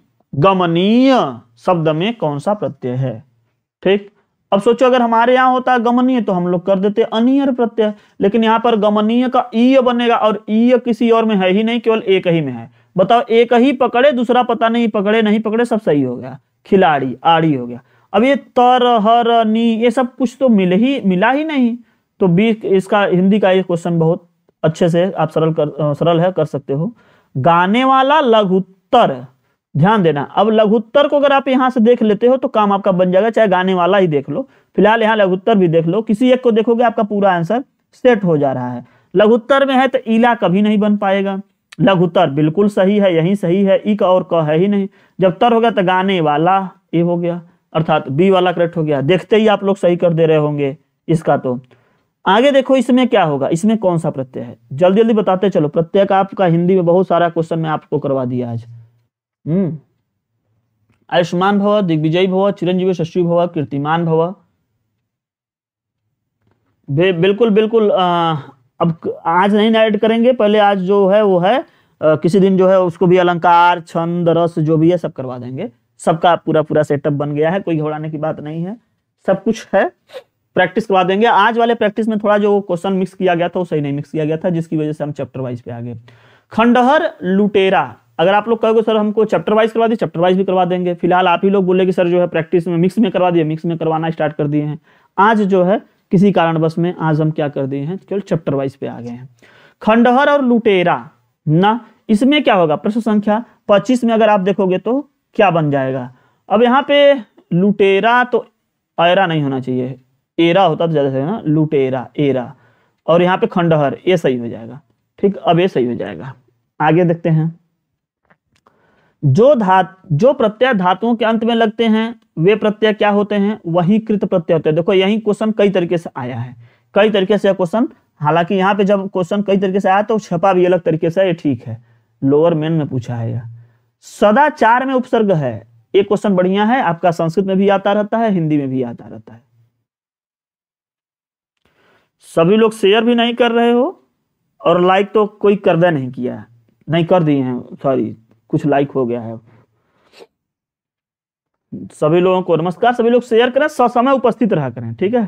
[SPEAKER 1] गमनीय शब्द में कौन सा प्रत्यय है ठीक अब सोचो अगर हमारे यहाँ होता है गमनीय तो हम लोग कर देते अनियर प्रत्यय लेकिन यहाँ पर गमनीय का ईय बनेगा और ईय किसी और में है ही नहीं केवल एक ही में है बताओ एक ही पकड़े दूसरा पता नहीं पकड़े नहीं पकड़े सब सही हो गया खिलाड़ी आड़ी हो गया अब ये तर हर नी ये सब कुछ तो मिले ही मिला ही नहीं तो बी इसका हिंदी का ये क्वेश्चन बहुत अच्छे से आप सरल कर सरल है कर सकते हो गाने वाला लघुत्तर ध्यान देना अब लघुत्तर को अगर आप यहाँ से देख लेते हो तो काम आपका बन जाएगा चाहे गाने वाला ही देख लो फिलहाल यहाँ लघुत्तर भी देख लो किसी एक को देखोगे आपका पूरा आंसर सेट हो जा रहा है लघुत्तर में है तो ईला कभी नहीं बन पाएगा लघु तर बिल्कुल सही है यही सही है ई का और क है ही नहीं जब तर हो गया तो गाने वाला ए हो गया अर्थात बी वाला करेक्ट हो गया देखते ही आप लोग सही कर दे रहे होंगे इसका तो आगे देखो इसमें क्या होगा इसमें कौन सा प्रत्यय है जल्दी जल्दी बताते चलो प्रत्यय का आपका हिंदी में बहुत सारा क्वेश्चन मैं आपको करवा दिया आज हम्म आयुष्मान भव दिग्विजयी भव चिरंजीवी शशि भव कीर्तिमान भव बिल्कुल बिल्कुल अब आज नहीं ऐड करेंगे पहले आज जो है वो है आ, किसी दिन जो है उसको भी अलंकार छंद रस जो भी है सब करवा देंगे सबका पूरा पूरा सेटअप बन गया है कोई घबराने की बात नहीं है सब कुछ है प्रैक्टिस करवा देंगे आज वाले प्रैक्टिस में थोड़ा जो क्वेश्चन मिक्स किया गया था वो सही नहीं मिक्स किया गया था जिसकी वजह से हम चैप्टर वाइज पे आ गए खंडहर लुटेरा अगर आप लोग कहोगे सर हमको चैप्टर वाइज करवा दिए चैप्टर वाइज भी करवा देंगे फिलहाल आप ही लोग बोले कि सर जो है प्रैक्टिस में मिक्स में करवा दिए मिक्स में करवाना स्टार्ट कर दिए हैं आज जो है किसी कारणवश में आज हम क्या कर दिए हैं केवल चैप्टर वाइज पे आ गए हैं खंडहर और लुटेरा ना इसमें क्या होगा प्रश्न संख्या 25 में अगर आप देखोगे तो क्या बन जाएगा अब यहाँ पे लुटेरा तो एरा नहीं होना चाहिए एरा होता तो ज्यादा सही ना लुटेरा एरा और यहाँ पे खंडहर ये सही हो जाएगा ठीक अब ये सही हो जाएगा आगे देखते हैं जो धात जो प्रत्यय धातुओं के अंत में लगते हैं वे प्रत्यय क्या होते हैं वही कृत प्रत्यय होते हैं देखो यही क्वेश्चन कई तरीके से आया है कई तरीके से क्वेश्चन हालांकि यहाँ पे जब क्वेश्चन कई तरीके से आया तो छपा भी अलग तरीके से ठीक है लोअर मेन में पूछा है यह सदाचार में उपसर्ग है एक क्वेश्चन बढ़िया है आपका संस्कृत में भी आता रहता है हिंदी में भी आता रहता है सभी लोग शेयर भी नहीं कर रहे हो और लाइक तो कोई करदा नहीं किया नहीं कर दिए हैं सॉरी कुछ लाइक हो गया है सभी लोगों को नमस्कार सभी लोग शेयर करें ससमय उपस्थित रहा करें ठीक है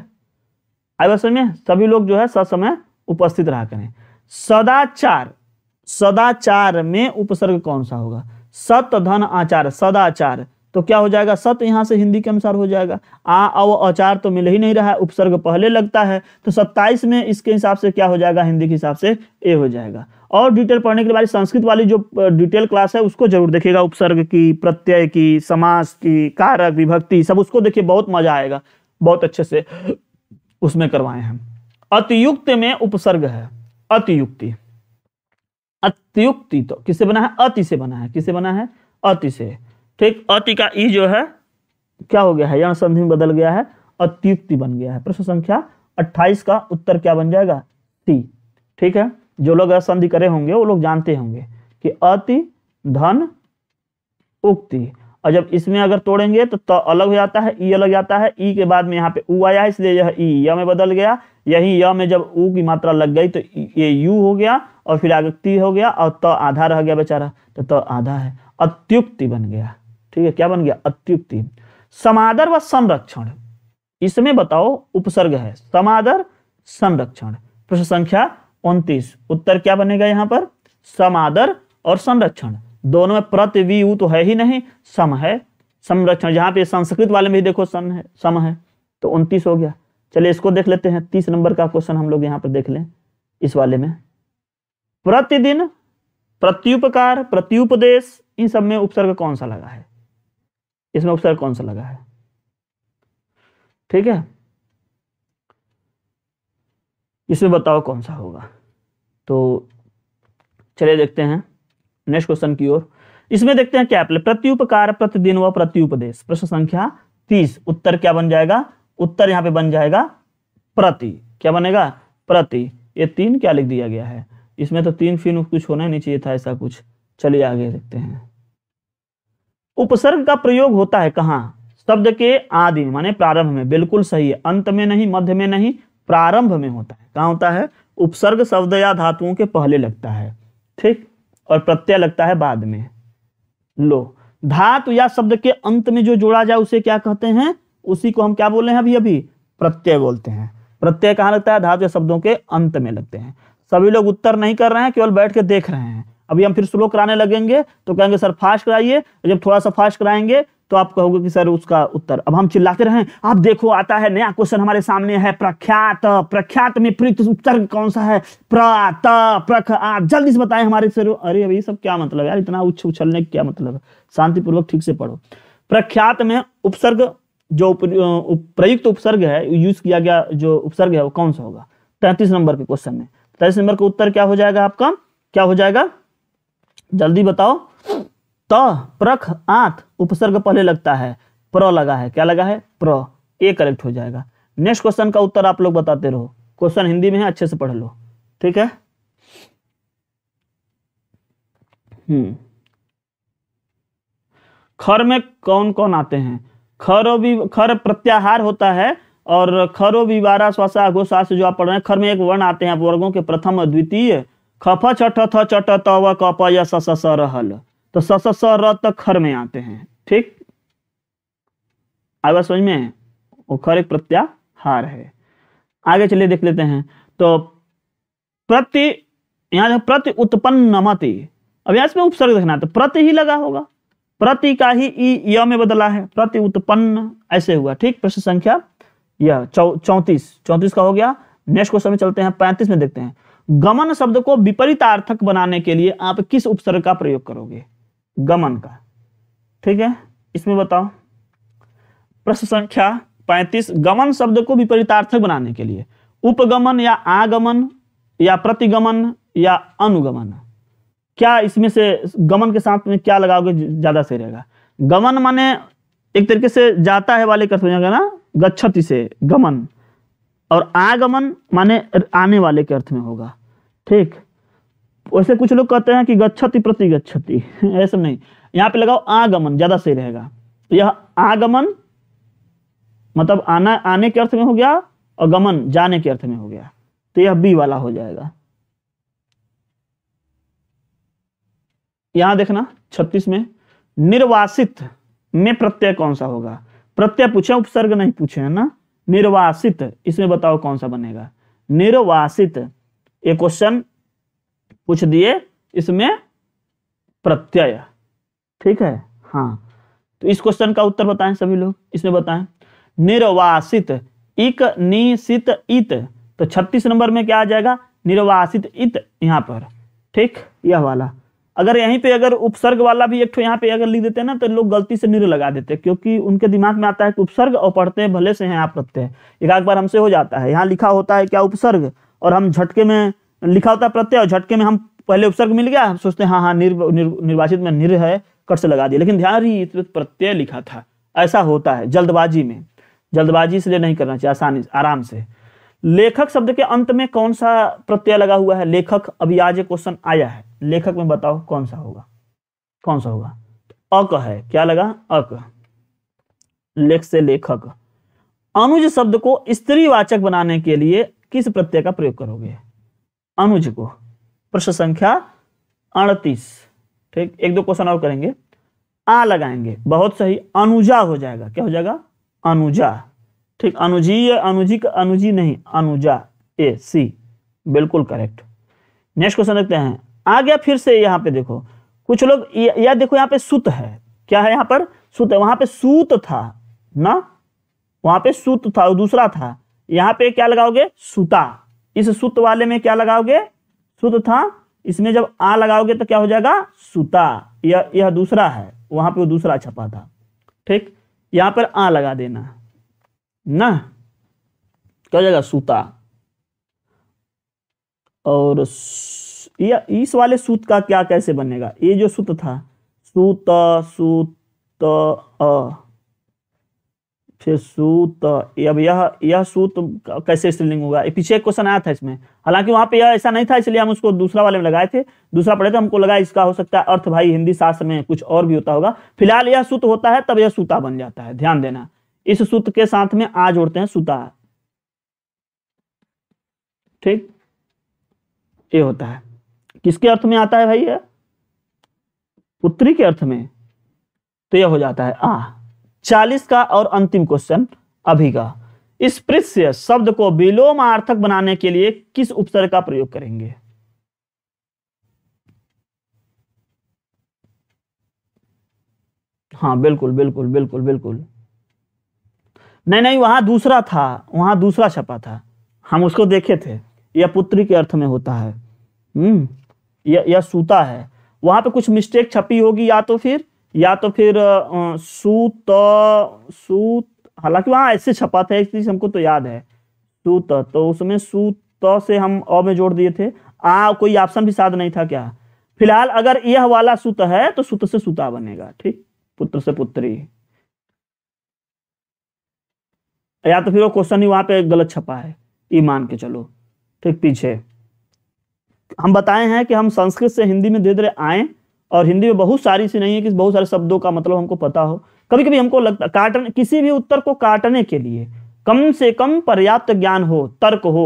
[SPEAKER 1] बात में सभी लोग जो है ससमय उपस्थित रहा करें सदाचार सदाचार में उपसर्ग कौन सा होगा सत धन आचार सदाचार तो क्या हो जाएगा सत यहाँ से हिंदी के अनुसार हो जाएगा आ अव अचार तो मिल ही नहीं रहा है उपसर्ग पहले लगता है तो सत्ताईस में इसके हिसाब से क्या हो जाएगा हिंदी के हिसाब से ए हो जाएगा और डिटेल पढ़ने के लिए संस्कृत वाली जो डिटेल क्लास है उसको जरूर देखिएगा उपसर्ग की प्रत्यय की समास की कारक विभक्ति सब उसको देखिए बहुत मजा आएगा बहुत अच्छे से उसमें करवाए हैं अतियुक्त में उपसर्ग है अतियुक्ति अतियुक्ति तो किससे बना है अति से बना है किससे बना है अति से ठीक अति का ई जो है क्या हो गया है यहां संधि में बदल गया है अत्युक्ति बन गया है प्रश्न संख्या 28 का उत्तर क्या बन जाएगा टी ठीक है जो लोग संधि करे होंगे वो लोग जानते होंगे कि अति धन उक्ति और जब इसमें अगर तोड़ेंगे तो त तो अलग हो जाता है ई अलग जाता है ई के बाद में यहाँ पे ऊ आया इसलिए यह ई य में बदल गया यही य में जब ऊ की मात्रा लग गई तो ये यू हो गया और फिर ती हो गया और त तो आधा रह गया बेचारा तो त तो आधा है अत्युक्ति बन गया ठीक है क्या बन गया अत्युक्ति समादर व संरक्षण इसमें बताओ उपसर्ग है समादर संरक्षण प्रश्न संख्या उन्तीस उत्तर क्या बनेगा यहाँ पर समादर और संरक्षण दोनों में प्रतिवी तो है ही नहीं सम है संरक्षण जहां पे संस्कृत वाले में ही देखो सम है सम है तो उन्तीस हो गया चलिए इसको देख लेते हैं तीस नंबर का क्वेश्चन हम लोग यहाँ पर देख लें इस वाले में प्रतिदिन प्रत्युपकार प्रत्युपदेश इन सब में उपसर्ग कौन सा लगा है इसमें उपसर्ग कौन सा लगा है ठीक है इसमें बताओ कौन सा होगा तो चलिए देखते हैं नेक्स्ट क्वेश्चन की ओर इसमें देखते हैं क्या प्रत्युपकार प्रतिदिन व प्रत्युपदेश प्रश्न संख्या तीस उत्तर क्या बन जाएगा उत्तर यहां पे बन जाएगा प्रति क्या बनेगा प्रति ये तीन क्या लिख दिया गया है इसमें तो तीन फिन कुछ होना ही नहीं चाहिए था ऐसा कुछ चलिए आगे देखते हैं उपसर्ग का प्रयोग होता है कहाँ शब्द के आदि माने प्रारंभ में बिल्कुल सही है अंत में नहीं मध्य में नहीं प्रारंभ में होता है कहाँ होता है उपसर्ग शब्द या धातुओं के पहले लगता है ठीक और प्रत्यय लगता है बाद में लो धातु या शब्द के अंत में जो जोड़ा जाए उसे क्या कहते हैं उसी को हम क्या बोले हैं अभी अभी प्रत्यय बोलते हैं प्रत्यय कहाँ लगता है धातु या शब्दों के अंत में लगते हैं सभी लोग उत्तर नहीं कर रहे हैं केवल बैठ के देख रहे हैं अभी हम फिर स्लो कराने लगेंगे तो कहेंगे सर फास्ट कराइए जब थोड़ा सा फास्ट कराएंगे तो आप कहोगे कि सर उसका उत्तर अब हम चिल्लाते रहे आप देखो आता है नया क्वेश्चन हमारे सामने है प्रख्यात प्रख्यात में प्रयुक्त उत्तर कौन सा है प्रात प्रख आप जल्दी से बताएं हमारे सर अरे अभी सब क्या मतलब यार इतना उच्च उछलने का क्या मतलब है शांतिपूर्वक ठीक से पढ़ो प्रख्यात में उपसर्ग जो प्रयुक्त उपसर्ग है यूज किया गया जो उपसर्ग है वो कौन सा होगा तैतीस नंबर के क्वेश्चन में तैतीस नंबर का उत्तर क्या हो जाएगा आपका क्या हो जाएगा जल्दी बताओ त प्रख आंत उपसर्ग पहले लगता है प्र लगा है क्या लगा है प्र ए करेक्ट हो जाएगा नेक्स्ट क्वेश्चन का उत्तर आप लोग बताते रहो क्वेश्चन हिंदी में है अच्छे से पढ़ लो ठीक है हम्म। खर में कौन कौन आते हैं खरो भी खर प्रत्याहार होता है और खरो विवारा श्वासा घोषा से जो आप पढ़ रहे हैं खर में एक वर्ण आते हैं वर्गों के प्रथम और द्वितीय खफ छठ थ चट त व कप या स स रहल तो स स र तक खर में आते हैं ठीक आगे समझ में वो खर एक प्रत्याहार है आगे चलिए देख लेते हैं तो प्रति यहाँ प्रति उत्पन्न नमति अब यहां इसमें उपसर्ग देखना है तो प्रति ही लगा होगा प्रति का ही ई य में बदला है प्रति उत्पन्न ऐसे हुआ ठीक प्रश्न संख्या यह चौतीस चौतीस चौंतीस का हो गया नेक्स्ट क्वेश्चन में चलते हैं पैंतीस में देखते हैं गमन शब्द को विपरीतार्थक बनाने के लिए आप किस उपसर्ग का प्रयोग करोगे गमन का ठीक है इसमें बताओ प्रश्न संख्या पैंतीस गमन शब्द को विपरीतार्थक बनाने के लिए उपगमन या आगमन या प्रतिगमन या अनुगमन क्या इसमें से गमन के साथ में क्या लगाओगे ज्यादा सही रहेगा गमन माने एक तरीके से जाता है वाले अर्थ हो जाएगा ना गच्छति से गमन और आगमन माने आने वाले के अर्थ में होगा ठीक वैसे कुछ लोग कहते हैं कि गच्छति प्रति गच्छति ऐसा नहीं यहाँ पे लगाओ आगमन ज्यादा सही रहेगा यह आगमन मतलब आना आने के अर्थ में हो गया और गमन जाने के अर्थ में हो गया तो यह बी वाला हो जाएगा यहां देखना छत्तीस में निर्वासित में प्रत्यय कौन सा होगा प्रत्यय पूछे उपसर्ग नहीं पूछे है ना निर्वासित इसमें बताओ कौन सा बनेगा निर्वासित ये क्वेश्चन पूछ दिए इसमें प्रत्यय ठीक है हाँ तो इस क्वेश्चन का उत्तर बताएं सभी लोग इसमें बताएं निर्वासित इक निशित इत तो 36 नंबर में क्या आ जाएगा निर्वासित इत यहाँ पर ठीक यह वाला अगर यहीं पे अगर उपसर्ग वाला भी एक यहाँ पे अगर लिख देते हैं ना तो लोग गलती से निर लगा देते हैं क्योंकि उनके दिमाग में आता है कि उपसर्ग और पढ़ते हैं भले से हैं आप प्रत्यय एक बार हमसे हो जाता है यहाँ लिखा होता है क्या उपसर्ग और हम झटके में लिखा होता है प्रत्यय और झटके में हम पहले उपसर्ग मिल गया सोचते हैं हाँ हाँ निर्वाचित में निर है कट से लगा दिया लेकिन ध्यान रही प्रत्यय लिखा था ऐसा होता है जल्दबाजी में जल्दबाजी इसलिए नहीं करना चाहिए आसानी आराम से लेखक शब्द के अंत में कौन सा प्रत्यय लगा हुआ है लेखक अभी आज एक क्वेश्चन आया है लेखक में बताओ कौन सा होगा कौन सा होगा अक है क्या लगा अक लेख से लेखक अनुज शब्द को स्त्रीवाचक बनाने के लिए किस प्रत्यय का प्रयोग करोगे अनुज को प्रश्न संख्या अड़तीस ठीक एक दो क्वेश्चन और करेंगे आ लगाएंगे बहुत सही अनुजा हो जाएगा क्या हो जाएगा अनुजा ठीक अनुजी या अनुजी का अनुजी नहीं अनुजा ए सी बिल्कुल करेक्ट नेक्स्ट क्वेश्चन देखते हैं आ गया फिर से यहां पे देखो कुछ लोग या, देखो यहां पे सुत है क्या है यहां पर सुत है वहां पे सूत था ना वहां पे सूत था दूसरा था यहां पे क्या लगाओगे सुता इस सुत वाले में क्या लगाओगे सुत था इसमें जब आ लगाओगे तो क्या हो जाएगा सुता यह यह दूसरा है वहां पे वो दूसरा छपा था ठीक यहां पर आ लगा देना ना क्या हो जाएगा सुता और यह इस वाले सूत का क्या कैसे बनेगा ये जो सूत था सूत सूत अ फिर सूत अब यह यह सूत कैसे स्त्रीलिंग होगा पीछे एक क्वेश्चन आया था इसमें हालांकि वहां पे यह ऐसा नहीं था इसलिए हम उसको दूसरा वाले में लगाए थे दूसरा पढ़े तो हमको लगा इसका हो सकता है अर्थ भाई हिंदी शास्त्र में कुछ और भी होता होगा फिलहाल यह सूत होता है तब यह सूता बन जाता है ध्यान देना इस सूत के साथ में आ जोड़ते हैं सूता ठीक ये होता है किसके अर्थ में आता है भाई यह पुत्री के अर्थ में तो यह हो जाता है आ चालीस का और अंतिम क्वेश्चन अभी का स्पृश्य शब्द को विलोमार्थक बनाने के लिए किस उपसर्ग का प्रयोग करेंगे हाँ बिल्कुल बिल्कुल बिल्कुल बिल्कुल नहीं नहीं वहां दूसरा था वहां दूसरा छपा था हम उसको देखे थे यह पुत्री के अर्थ में होता है हम्म यह सूता है वहां पे कुछ मिस्टेक छपी होगी या तो फिर या तो फिर सूत सूत हालांकि वहां ऐसे छपा था एक चीज हमको तो याद है सूत तो उसमें सूत से हम अ में जोड़ दिए थे आ कोई ऑप्शन भी साध नहीं था क्या फिलहाल अगर यह वाला सूत है तो सूत से सूता बनेगा ठीक पुत्र से पुत्री या तो फिर वो क्वेश्चन ही वहां पे गलत छपा है ईमान मान के चलो ठीक पीछे हम बताए हैं कि हम संस्कृत से हिंदी में धीरे धीरे आए और हिंदी में बहुत सारी सी नहीं है कि बहुत सारे शब्दों का मतलब हमको पता हो कभी कभी हमको लगता काटने किसी भी उत्तर को काटने के लिए कम से कम पर्याप्त ज्ञान हो तर्क हो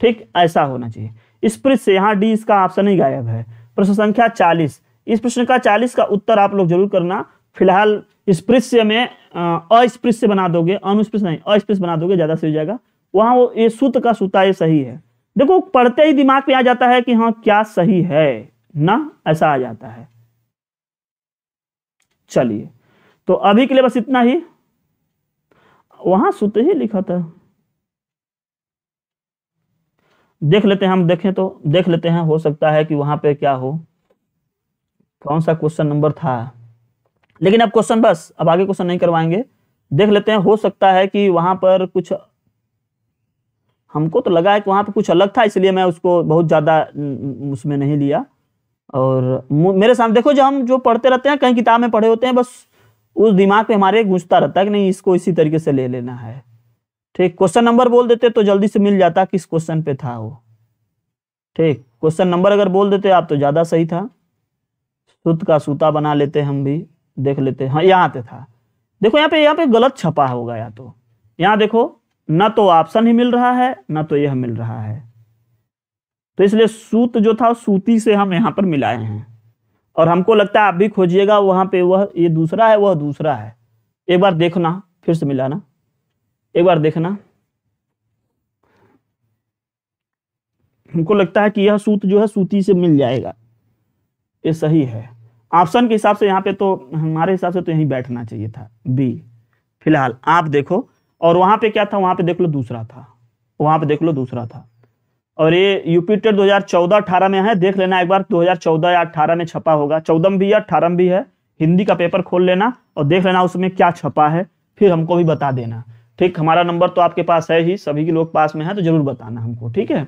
[SPEAKER 1] ठीक ऐसा होना चाहिए इस प्रश्न से यहाँ डी इसका ऑप्शन ही गायब है प्रश्न संख्या चालीस इस प्रश्न का चालीस का उत्तर आप लोग जरूर करना फिलहाल स्पृश्य में अस्पृश्य बना दोगे अनुस्पृश्य नहीं अस्पृश्य बना दोगे ज्यादा से हो जाएगा वहां वो ये सूत का सूता ये सही है देखो पढ़ते ही दिमाग पे आ जाता है कि हाँ क्या सही है ना ऐसा आ जाता है चलिए तो अभी के लिए बस इतना ही वहां सूत्र ही लिखा था देख लेते हैं हम देखें तो देख लेते हैं हो सकता है कि वहां पे क्या हो कौन सा क्वेश्चन नंबर था लेकिन अब क्वेश्चन बस अब आगे क्वेश्चन नहीं करवाएंगे देख लेते हैं हो सकता है कि वहां पर कुछ हमको तो लगा है कि वहां पर कुछ अलग था इसलिए मैं उसको बहुत ज्यादा उसमें नहीं लिया और मेरे सामने देखो जो हम जो पढ़ते रहते हैं कहीं किताब में पढ़े होते हैं बस उस दिमाग पे हमारे गूंजता रहता है कि नहीं इसको इसी तरीके से ले लेना है ठीक क्वेश्चन नंबर बोल देते तो जल्दी से मिल जाता किस क्वेश्चन पे था वो ठीक क्वेश्चन नंबर अगर बोल देते आप तो ज़्यादा सही था सुत का सूता बना लेते हम भी देख लेते हाँ यहाँ पे था देखो यहाँ पे यहाँ पे गलत छपा होगा या तो यहाँ देखो ना तो ऑप्शन ही मिल रहा है ना तो यह मिल रहा है तो इसलिए सूत जो था सूती से हम यहाँ पर मिलाए हैं और हमको लगता है आप भी खोजिएगा वहां पे वह ये दूसरा है वह दूसरा है एक बार देखना फिर से मिलाना एक बार देखना हमको लगता है कि यह सूत जो है सूती से मिल जाएगा ये सही है ऑप्शन के हिसाब से यहाँ पे तो हमारे हिसाब से तो यही बैठना चाहिए था बी फिलहाल आप देखो और वहां पे क्या था वहां पे देख लो दूसरा था वहां पे देख लो दूसरा था और ये यूपी टेट चौदह 18 में है देख लेना एक बार 2014 या 18 में छपा होगा चौदह में भी है अट्ठारह में भी है हिंदी का पेपर खोल लेना और देख लेना उसमें क्या छपा है फिर हमको भी बता देना ठीक हमारा नंबर तो आपके पास है ही सभी के लोग पास में है तो जरूर बताना हमको ठीक है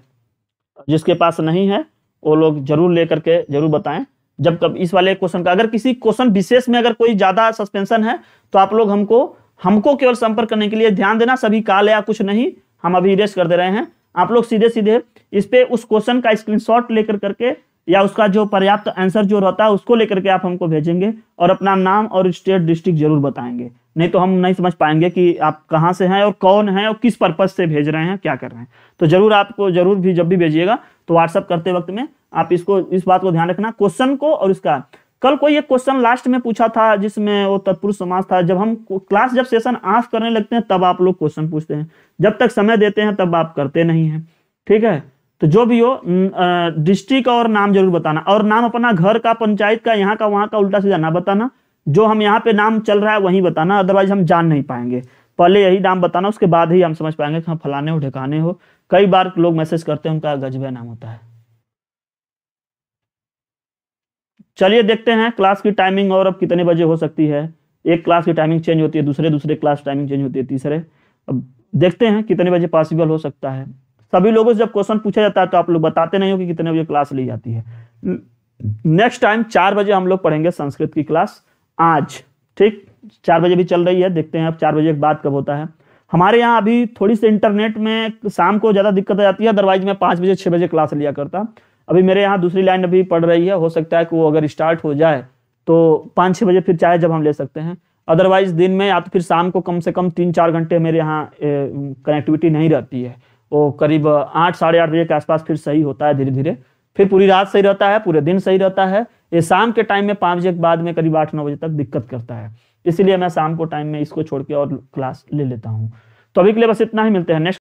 [SPEAKER 1] जिसके पास नहीं है वो लोग जरूर लेकर के जरूर बताएं जब कब इस वाले क्वेश्चन का अगर किसी क्वेश्चन विशेष में अगर कोई ज्यादा सस्पेंशन है तो आप लोग हमको हमको केवल संपर्क करने के लिए ध्यान देना सभी काल या कुछ नहीं हम अभी रेस्ट कर दे रहे हैं आप लोग सीधे सीधे इस पे उस क्वेश्चन का शॉट लेकर करके या उसका जो पर्याप्त आंसर जो रहता है उसको लेकर के आप हमको भेजेंगे और अपना नाम और स्टेट डिस्ट्रिक्ट जरूर बताएंगे नहीं तो हम नहीं समझ पाएंगे कि आप कहाँ से हैं और कौन हैं और किस पर्पज से भेज रहे हैं क्या कर रहे हैं तो जरूर आपको जरूर भी जब भी भेजिएगा तो व्हाट्सअप करते वक्त में आप इसको इस बात को ध्यान रखना क्वेश्चन को और इसका कल कोई एक क्वेश्चन लास्ट में पूछा था जिसमें वो तत्पुरुष समाज था जब हम क्लास जब सेशन ऑफ करने लगते हैं तब आप लोग क्वेश्चन पूछते हैं जब तक समय देते हैं तब आप करते नहीं हैं ठीक है तो जो भी हो डिस्ट्रिक्ट और नाम जरूर बताना और नाम अपना घर का पंचायत का यहाँ का वहां का उल्टा सीधा ना बताना जो हम यहाँ पे नाम चल रहा है वही बताना अदरवाइज हम जान नहीं पाएंगे पहले यही नाम बताना उसके बाद ही हम समझ पाएंगे कि हम हाँ, फलाने हो ढिकाने हो कई बार लोग मैसेज करते हैं उनका गजबे नाम होता है चलिए देखते हैं क्लास की टाइमिंग और अब कितने बजे हो सकती है एक क्लास की टाइमिंग चेंज होती है दूसरे दूसरे क्लास टाइमिंग चेंज होती है तीसरे अब देखते हैं कितने बजे पॉसिबल हो सकता है सभी लोगों से जब क्वेश्चन पूछा जाता है तो आप लोग बताते नहीं हो कि कितने बजे क्लास ली जाती है नेक्स्ट टाइम चार बजे हम लोग पढ़ेंगे संस्कृत की क्लास आज ठीक चार बजे भी चल रही है देखते हैं अब चार बजे के बाद कब होता है हमारे यहाँ अभी थोड़ी सी इंटरनेट में शाम को ज़्यादा दिक्कत आ जाती है अदरवाइज में पांच बजे छः बजे क्लास लिया करता अभी मेरे यहाँ दूसरी लाइन अभी पढ़ रही है हो सकता है कि वो अगर स्टार्ट हो जाए तो पाँच छः बजे फिर चाहे जब हम ले सकते हैं अदरवाइज दिन में या तो फिर शाम को कम से कम तीन चार घंटे मेरे यहाँ कनेक्टिविटी नहीं रहती है वो तो करीब आठ साढ़े आठ बजे के आसपास फिर सही होता है धीरे धीरे फिर पूरी रात सही रहता है पूरे दिन सही रहता है ये शाम के टाइम में पाँच बजे के बाद में करीब आठ नौ बजे तक दिक्कत करता है इसीलिए मैं शाम को टाइम में इसको छोड़ के और क्लास ले लेता हूँ तो अभी के लिए बस इतना ही मिलते हैं नेक्स्ट